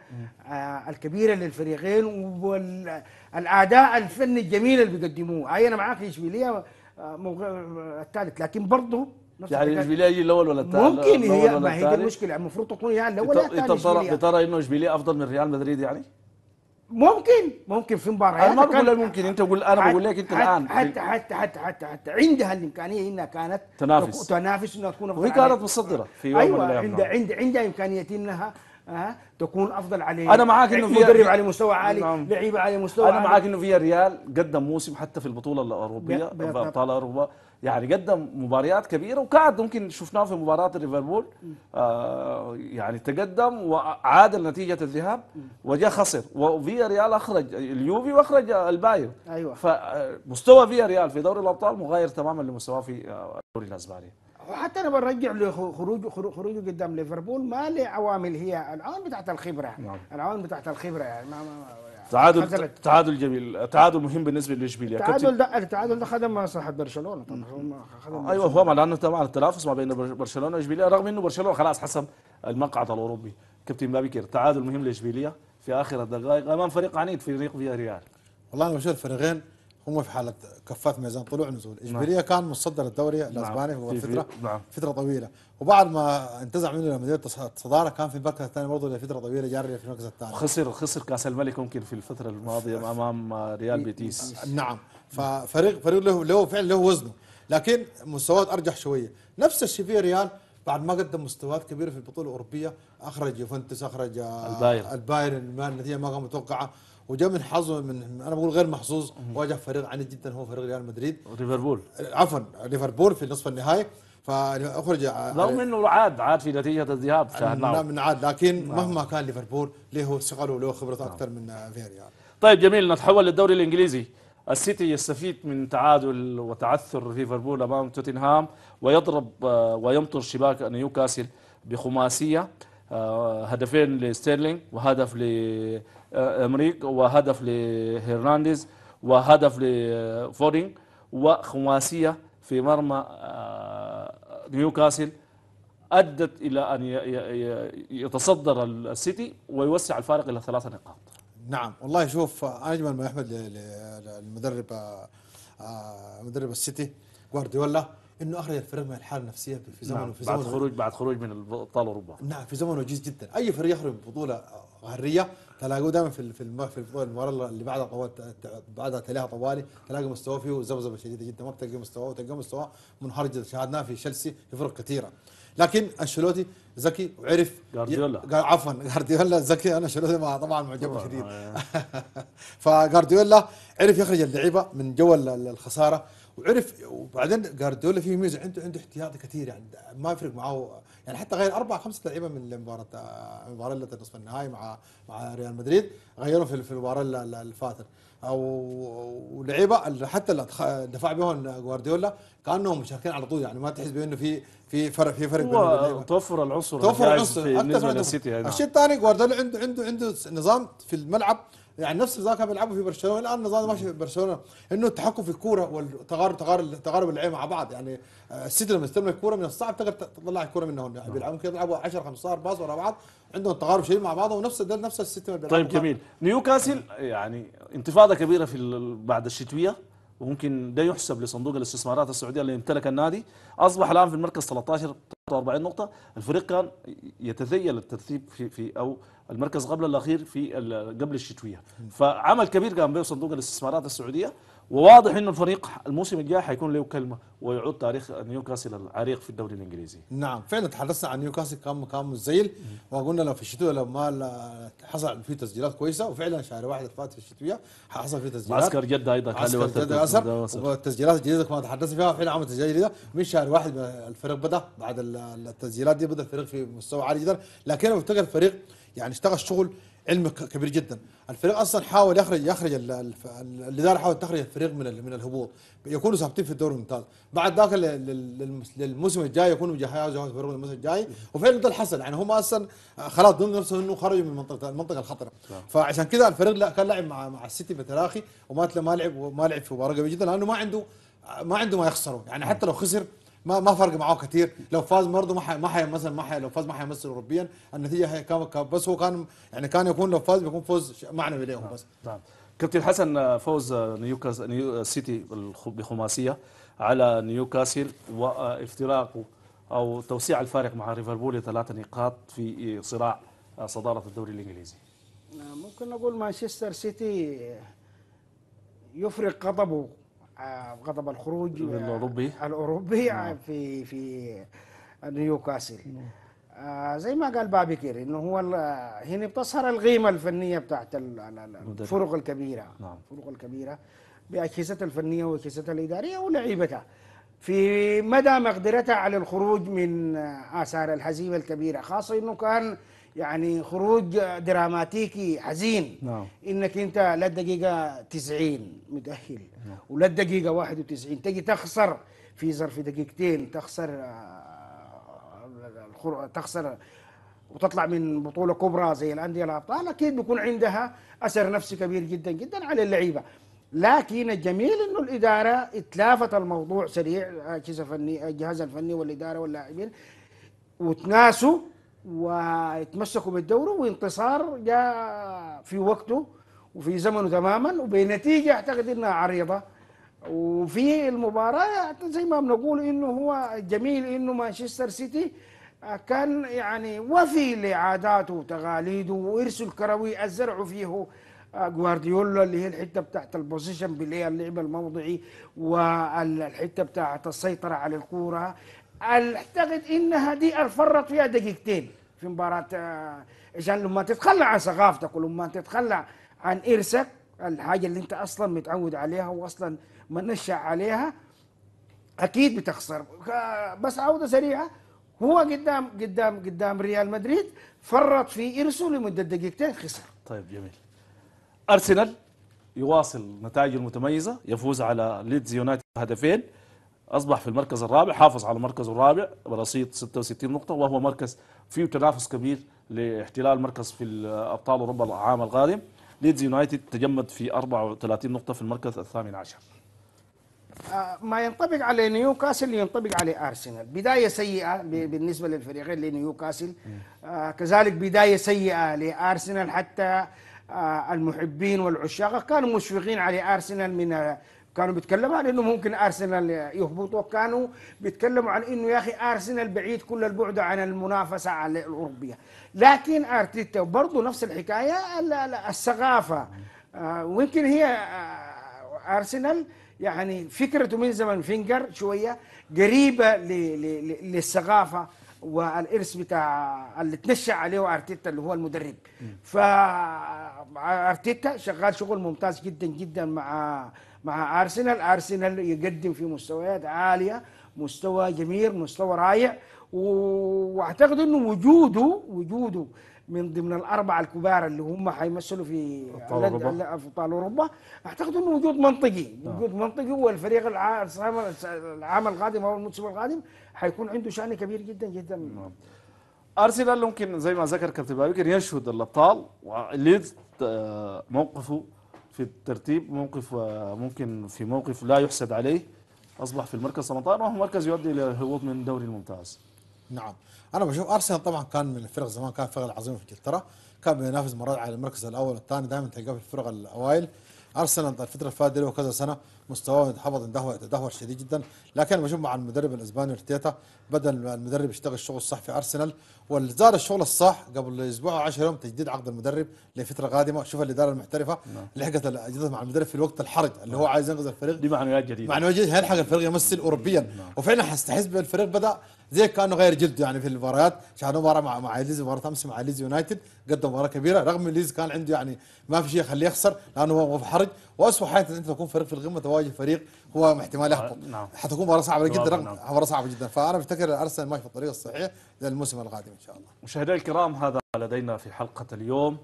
الكبيره للفريقين والاداء الفني الجميل اللي بيقدموه اي انا معاك اشبيليه الثالث لكن برضه يعني اشبيليه يجي الاول ولا الثاني ممكن هي ما هي المشكله المفروض تكون يعني الاول ولا الثاني انت بترى انه اشبيليه افضل من ريال مدريد يعني؟ ممكن ممكن في مباريات انا ما بقول ممكن انت قول انا بقول لك انت الان حتى حتى حتى حتى حتى عندها الامكانيه انها كانت تنافس تنافس انها تكون وهي كانت متصدره في يوم أيوة من الايام عندها عند عندها امكانيه انها آه تكون افضل علي انا معاك انه في مدرب على مستوى عالي نعم. لعيبه على مستوى انا معاك انه في ريال قدم موسم حتى في البطوله الاوروبيه ابطال اوروبا يعني قدم مباريات كبيره وقعد ممكن شفناه في مباراه ليفربول آه يعني تقدم وعاد نتيجه الذهاب وجاء خسر وفيا ريال اخرج اليوفي واخرج البايرن ايوه فمستوى آه، فيا ريال في دوري الابطال مغاير تماما لمستواه في آه، الدوري الاسباني وحتى انا برجع لخروج خروجه قدام ليفربول ما لعوامل هي العوامل بتاعت الخبره نعم. العوامل بتاعت الخبره يعني ما, ما, ما تعادل تعادل جميل تعادل مهم بالنسبه لاشبيليا التعادل ده التعادل ده خدم مصلحه برشلونه طبعا هم ايوه هو لانه طبعا التنافس ما بين برشلونه واشبيليا رغم انه برشلونه خلاص حسم المقعد الاوروبي كابتن بابكر تعادل مهم لاشبيليا في اخر الدقائق امام فريق عنيد فريق فيا ريال والله انا بشوف الفريقين هم في حاله كفات ميزان طلوع ونزول نعم. اشبيليه نعم. كان مصدر الدوري الاسباني نعم. في فتره نعم. فتره طويله وبعد ما انتزع منه لما مدريد الصداره كان في المركز الثاني برضه لفتره طويله جاري في المركز الثاني خسر خسر كاس الملك ممكن في الفتره الماضيه امام ريال بيتيس نعم ففريق فريق له له فعلا له وزنه لكن مستويات ارجح شويه نفس الشيء في ريال بعد ما قدم مستويات كبيره في البطوله الاوروبيه اخرج يوفنتوس اخرج آه، البايرن البايرن النتيجه ما كانت متوقعه وجا من حظه من انا بقول غير محظوظ واجه فريق عنيد جدا هو فريق ريال مدريد ليفربول عفوا ليفربول في نصف النهائي فاخرج رغم انه عاد عاد في نتيجه الذهاب نعم من عاد لكن نعم. مهما كان ليفربول له ثقله وله خبره نعم. اكثر من فيريال طيب جميل نتحول للدوري الانجليزي السيتي يستفيد من تعادل وتعثر ليفربول امام توتنهام ويضرب آه، ويمطر شباك نيوكاسل بخماسيه آه، هدفين لستيرلينج وهدف لامريك آه، وهدف لهرنانديز وهدف لفورينج وخماسيه في مرمى آه، نيوكاسل ادت الى ان يتصدر السيتي ويوسع الفارق الى ثلاثة نقاط نعم والله شوف اجمل ما يحمد للمدرب آه، آه، مدرب السيتي جوارديولا انه اخرج الفريق من الحاله النفسيه في زمنه نعم في زمنه بعد خروج بعد خروج من ابطال اوروبا نعم في زمنه وجيز جدا اي فريق يخرج ببطوله غريه تلاقوه دائما في في في المباراه اللي بعدها طوال بعدها تلاها طوالي تلاقي مستواه فيه زبزبه شديده جدا ما بتلقى مستواه تلقى مستواه منهار جدا شاهدناه في تشيلسي في فرق كثيره لكن انشيلوتي ذكي وعرف جارديولا عفوا جارديولا ذكي انا انشيلوتي طبعا معجب شديد آه. فجارديولا عرف يخرج اللعيبه من جو الخساره وعرف وبعدين جارديولا فيه ميزه عنده عنده احتياطي كثير يعني ما يفرق معه يعني حتى غير اربع خمس لعيبه من مباراه المباراه اللي نصف النهائي مع مع ريال مدريد غيروا في المباراه اللي فاتت ولعيبه حتى اللي دفع بهم جوارديولا كانهم مشاركين على طول يعني ما تحس بانه في في فرق في فرق بين توفر العنصر توفر العنصر اكثر من السيتي الشيء الثاني جوارديولا عنده عنده عنده نظام في الملعب يعني نفس النظام كان بيلعبوا في برشلونه الان النظام ماشي في برشلونه انه التحكم في الكوره والتقارب تقارب تقارب اللعيبه مع بعض يعني آه، السيتي لما تستلم الكوره من الصعب تقدر تطلع الكوره من هون يعني بيلعبوا كده يلعبوا 10 15 باص ورا بعض عندهم تقارب شديد مع بعض ونفس ده نفس السيتي طيب جميل نيوكاسل يعني انتفاضه كبيره في بعد الشتويه وممكن ده يحسب لصندوق الاستثمارات السعوديه اللي يمتلك النادي اصبح الان في المركز 13 43 نقطه الفريق كان يتذيل الترتيب في في او المركز قبل الاخير في قبل الشتويه فعمل كبير قام به صندوق الاستثمارات السعوديه وواضح انه الفريق الموسم الجاي حيكون له كلمه ويعود تاريخ نيوكاسل العريق في الدوري الانجليزي. نعم فعلا تحدثنا عن نيوكاسل كان مكان مزيل وقلنا لو في لو لما حصل في تسجيلات كويسه وفعلا شهر واحد فات في الشتويه حصل في تسجيلات عسكر جده ايضا كان له اثر والتسجيلات الجديده كما تحدثنا فيها فعلا عمل تسجيلات جديده من شهر واحد الفريق بدا بعد التسجيلات دي بدا الفريق في مستوى عالي جدا لكن افتكر الفريق يعني اشتغل شغل علم كبير جدا الفريق اصلا حاول يخرج يخرج الاداره حاولت تخرج الفريق من من الهبوط يكونوا ثابتين في الدوري الممتاز بعد ذاك للموسم الجاي يكونوا جاهزين الفريق الموسم الجاي وفعلا ده حصل يعني هم اصلا خلاص ضمن نفسهم انه خرجوا من منطقه المنطقه الخطره نعم. فعشان كذا الفريق لا كان لاعب مع مع السيتي بتراخي وما ما لعب ما لعب في مباراه قويه جدا لانه ما عنده ما عنده ما يخسره يعني حتى لو خسر ما ما فرق معاه كثير لو فاز برضه ما ما حيمثل ما حي لو فاز ما حيمثل اوروبيا النتيجه بس هو كان يعني كان يكون لو فاز بيكون فوز معنوي لهم نعم، بس نعم كابتن حسن آه، فوز آه، نيوكاسل نيو آه، سيتي بخماسيه على نيوكاسل وافتراقه او توسيع الفارق مع ليفربول ثلاثة نقاط في صراع صداره الدوري الانجليزي نعم، ممكن نقول مانشستر سيتي يفرق غضبه غضب الخروج آه، الاوروبي الاوروبي آه، نعم. في في نيوكاسل آه، زي ما قال بابي كير انه هو هنا بتظهر القيمه الفنيه بتاعت الفرق الكبيره نعم. الفرق الكبيره باجهزتها الفنيه واجهزتها الاداريه ولعيبتها في مدى مقدرتها على الخروج من اثار الهزيمه الكبيره خاصه انه كان يعني خروج دراماتيكي حزين نعم. انك انت لا الدقيقه 90 متاهل نعم. ولا الدقيقه 91 تجي تخسر في ظرف دقيقتين تخسر آه، تخسر وتطلع من بطوله كبرى زي الانديه الابطال اكيد بيكون عندها اثر نفسي كبير جدا جدا على اللعيبه لكن الجميل انه الاداره اتلافت الموضوع سريع اجهزه الجهاز آه، الفني والاداره واللاعبين وتناسوا ويتمسكوا بالدوري وانتصار جاء في وقته وفي زمنه تماما وبنتيجه اعتقد انها عريضه وفي المباراه زي ما بنقول انه هو جميل انه مانشستر سيتي كان يعني وفي لعاداته وتقاليده وارثه الكروي الزرع فيه آه، جوارديولا اللي هي الحته بتاعت البوزيشن بلاي اللعب الموضعي والحته بتاعت السيطره على الكوره اعتقد انها دي الفرط فيها دقيقتين في مباراه آه، عشان لما تتخلى عن ثقافتك ولما تتخلى عن ارثك الحاجه اللي انت اصلا متعود عليها واصلا منشأ عليها اكيد بتخسر آه، بس عوده سريعه هو قدام قدام قدام ريال مدريد فرط في ارسه لمده دقيقتين خسر طيب جميل ارسنال يواصل نتائجه المتميزه يفوز على ليدز يونايتد هدفين أصبح في المركز الرابع حافظ على مركزه الرابع برصيد 66 نقطة وهو مركز فيه تنافس كبير لاحتلال مركز في أبطال أوروبا العام القادم ليدز يونايتد تجمد في 34 نقطة في المركز الثامن عشر آه، ما ينطبق على نيوكاسل ينطبق على ارسنال بدايه سيئه بالنسبه للفريقين لنيوكاسل آه، كذلك بدايه سيئه لارسنال حتى آه، المحبين والعشاق كانوا مشفقين على ارسنال من كانوا بيتكلموا عن انه ممكن ارسنال يهبطوا كانوا بيتكلموا عن انه يا اخي ارسنال بعيد كل البعد عن المنافسه على الاوروبيه لكن ارتيتا برضه نفس الحكايه الثقافه آه، ويمكن هي آه، ارسنال يعني فكرته من زمن فينجر شويه قريبه للثقافه والارث بتاع اللي تنشا عليه ارتيتا اللي هو المدرب فارتيتا آه، شغال شغل ممتاز جدا جدا مع مع ارسنال ارسنال يقدم في مستويات عاليه مستوى جميل مستوى رائع واعتقد انه وجوده وجوده من ضمن الاربعه الكبار اللي هم حيمثلوا في ابطال اوروبا ابطال اوروبا اعتقد انه وجود منطقي آه. وجود منطقي والفريق العام القادم او الموسم القادم حيكون عنده شان كبير جدا جدا ارسنال آه. ممكن زي ما ذكر كابتن بابكر يشهد الابطال وليدز آه، موقفه في الترتيب موقف ممكن في موقف لا يحسد عليه أصبح في المركز 18 وهو مركز يؤدي إلى الهبوط من الدوري الممتاز نعم أنا بشوف أرسنال طبعا كان من الفرق زمان كان فرق العظيمة في إنجلترا كان بينافس مرات على المركز الأول والثاني دائما تلقاه في الفرق الأوائل ارسنال الفتره الفاضله له كذا سنه مستواه انحفظ اندهور تدهور شديد جدا لكن بشوف مع المدرب الاسباني ارتيتا بدل المدرب يشتغل الشغل الصح في ارسنال واللي زار الشغل الصح قبل اسبوع او 10 يوم تجديد عقد المدرب لفتره قادمه شوف الاداره المحترفه نعم. لحقت مع المدرب في الوقت الحرج اللي هو نعم. عايز ينقذ الفريق دي معنويات جديده معنويات جديده هيلحق الفريق يمثل اوروبيا نعم. وفعلا حستحس بالفريق بدا زي كانه غير جلده يعني في المباريات شاهد مباراه مع مع ليز مباراه امس مع ليز يونايتد قدم مباراه كبيره رغم ليز كان عنده يعني ما في شيء يخليه يخسر لانه هو في حرج واسوء حاجه انت تكون فريق في القمه تواجه فريق هو احتمال يهبط نعم. حتكون مباراه صعبه جدا رغم نعم. مباراه صعبه جدا فانا افتكر الارسنال ماشي في الطريق الصحيح للموسم القادم ان شاء الله مشاهدينا الكرام هذا لدينا في حلقه اليوم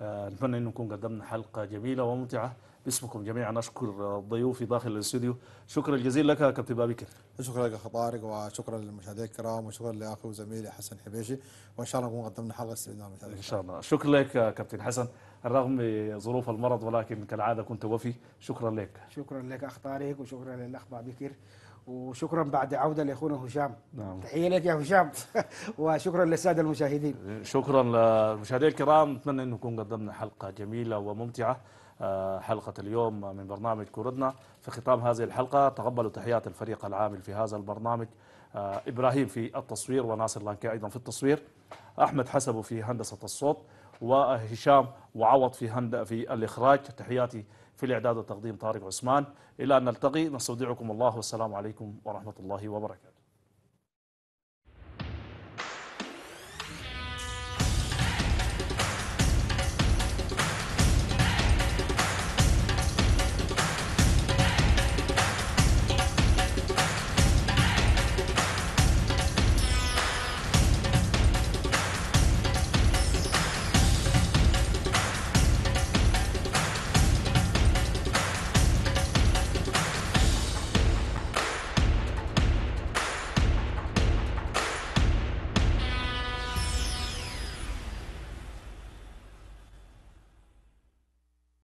آه، نتمنى أن نكون قدمنا حلقة جميلة وممتعة باسمكم جميعا اشكر ضيوفي داخل الاستوديو شكرا جزيلا لك كابتن بابكر شكرا لك اخ طارق وشكرا للمشاهدين الكرام وشكرا لاخي وزميلي حسن حبيشي وان شاء الله نكون قدمنا حلقه استفدنا المشاهدين ان شاء الله شكرا لك كابتن حسن رغم ظروف المرض ولكن كالعاده كنت وفي شكرا لك شكرا لك اخ طارق وشكرا للاخ بابكر وشكرا بعد عودة لأخونا هشام نعم. تحية لك يا هشام وشكرا للسادة المشاهدين شكرا للمشاهدين الكرام نتمنى أن نكون قدمنا حلقة جميلة وممتعة آه، حلقة اليوم من برنامج كوردنا في ختام هذه الحلقة تقبلوا تحيات الفريق العامل في هذا البرنامج آه، إبراهيم في التصوير وناصر لانكي أيضا في التصوير أحمد حسب في هندسة الصوت وهشام وعوض في هند في الإخراج تحياتي في الإعداد وتقديم طارق عثمان إلى أن نلتقي نستودعكم الله والسلام عليكم ورحمة الله وبركاته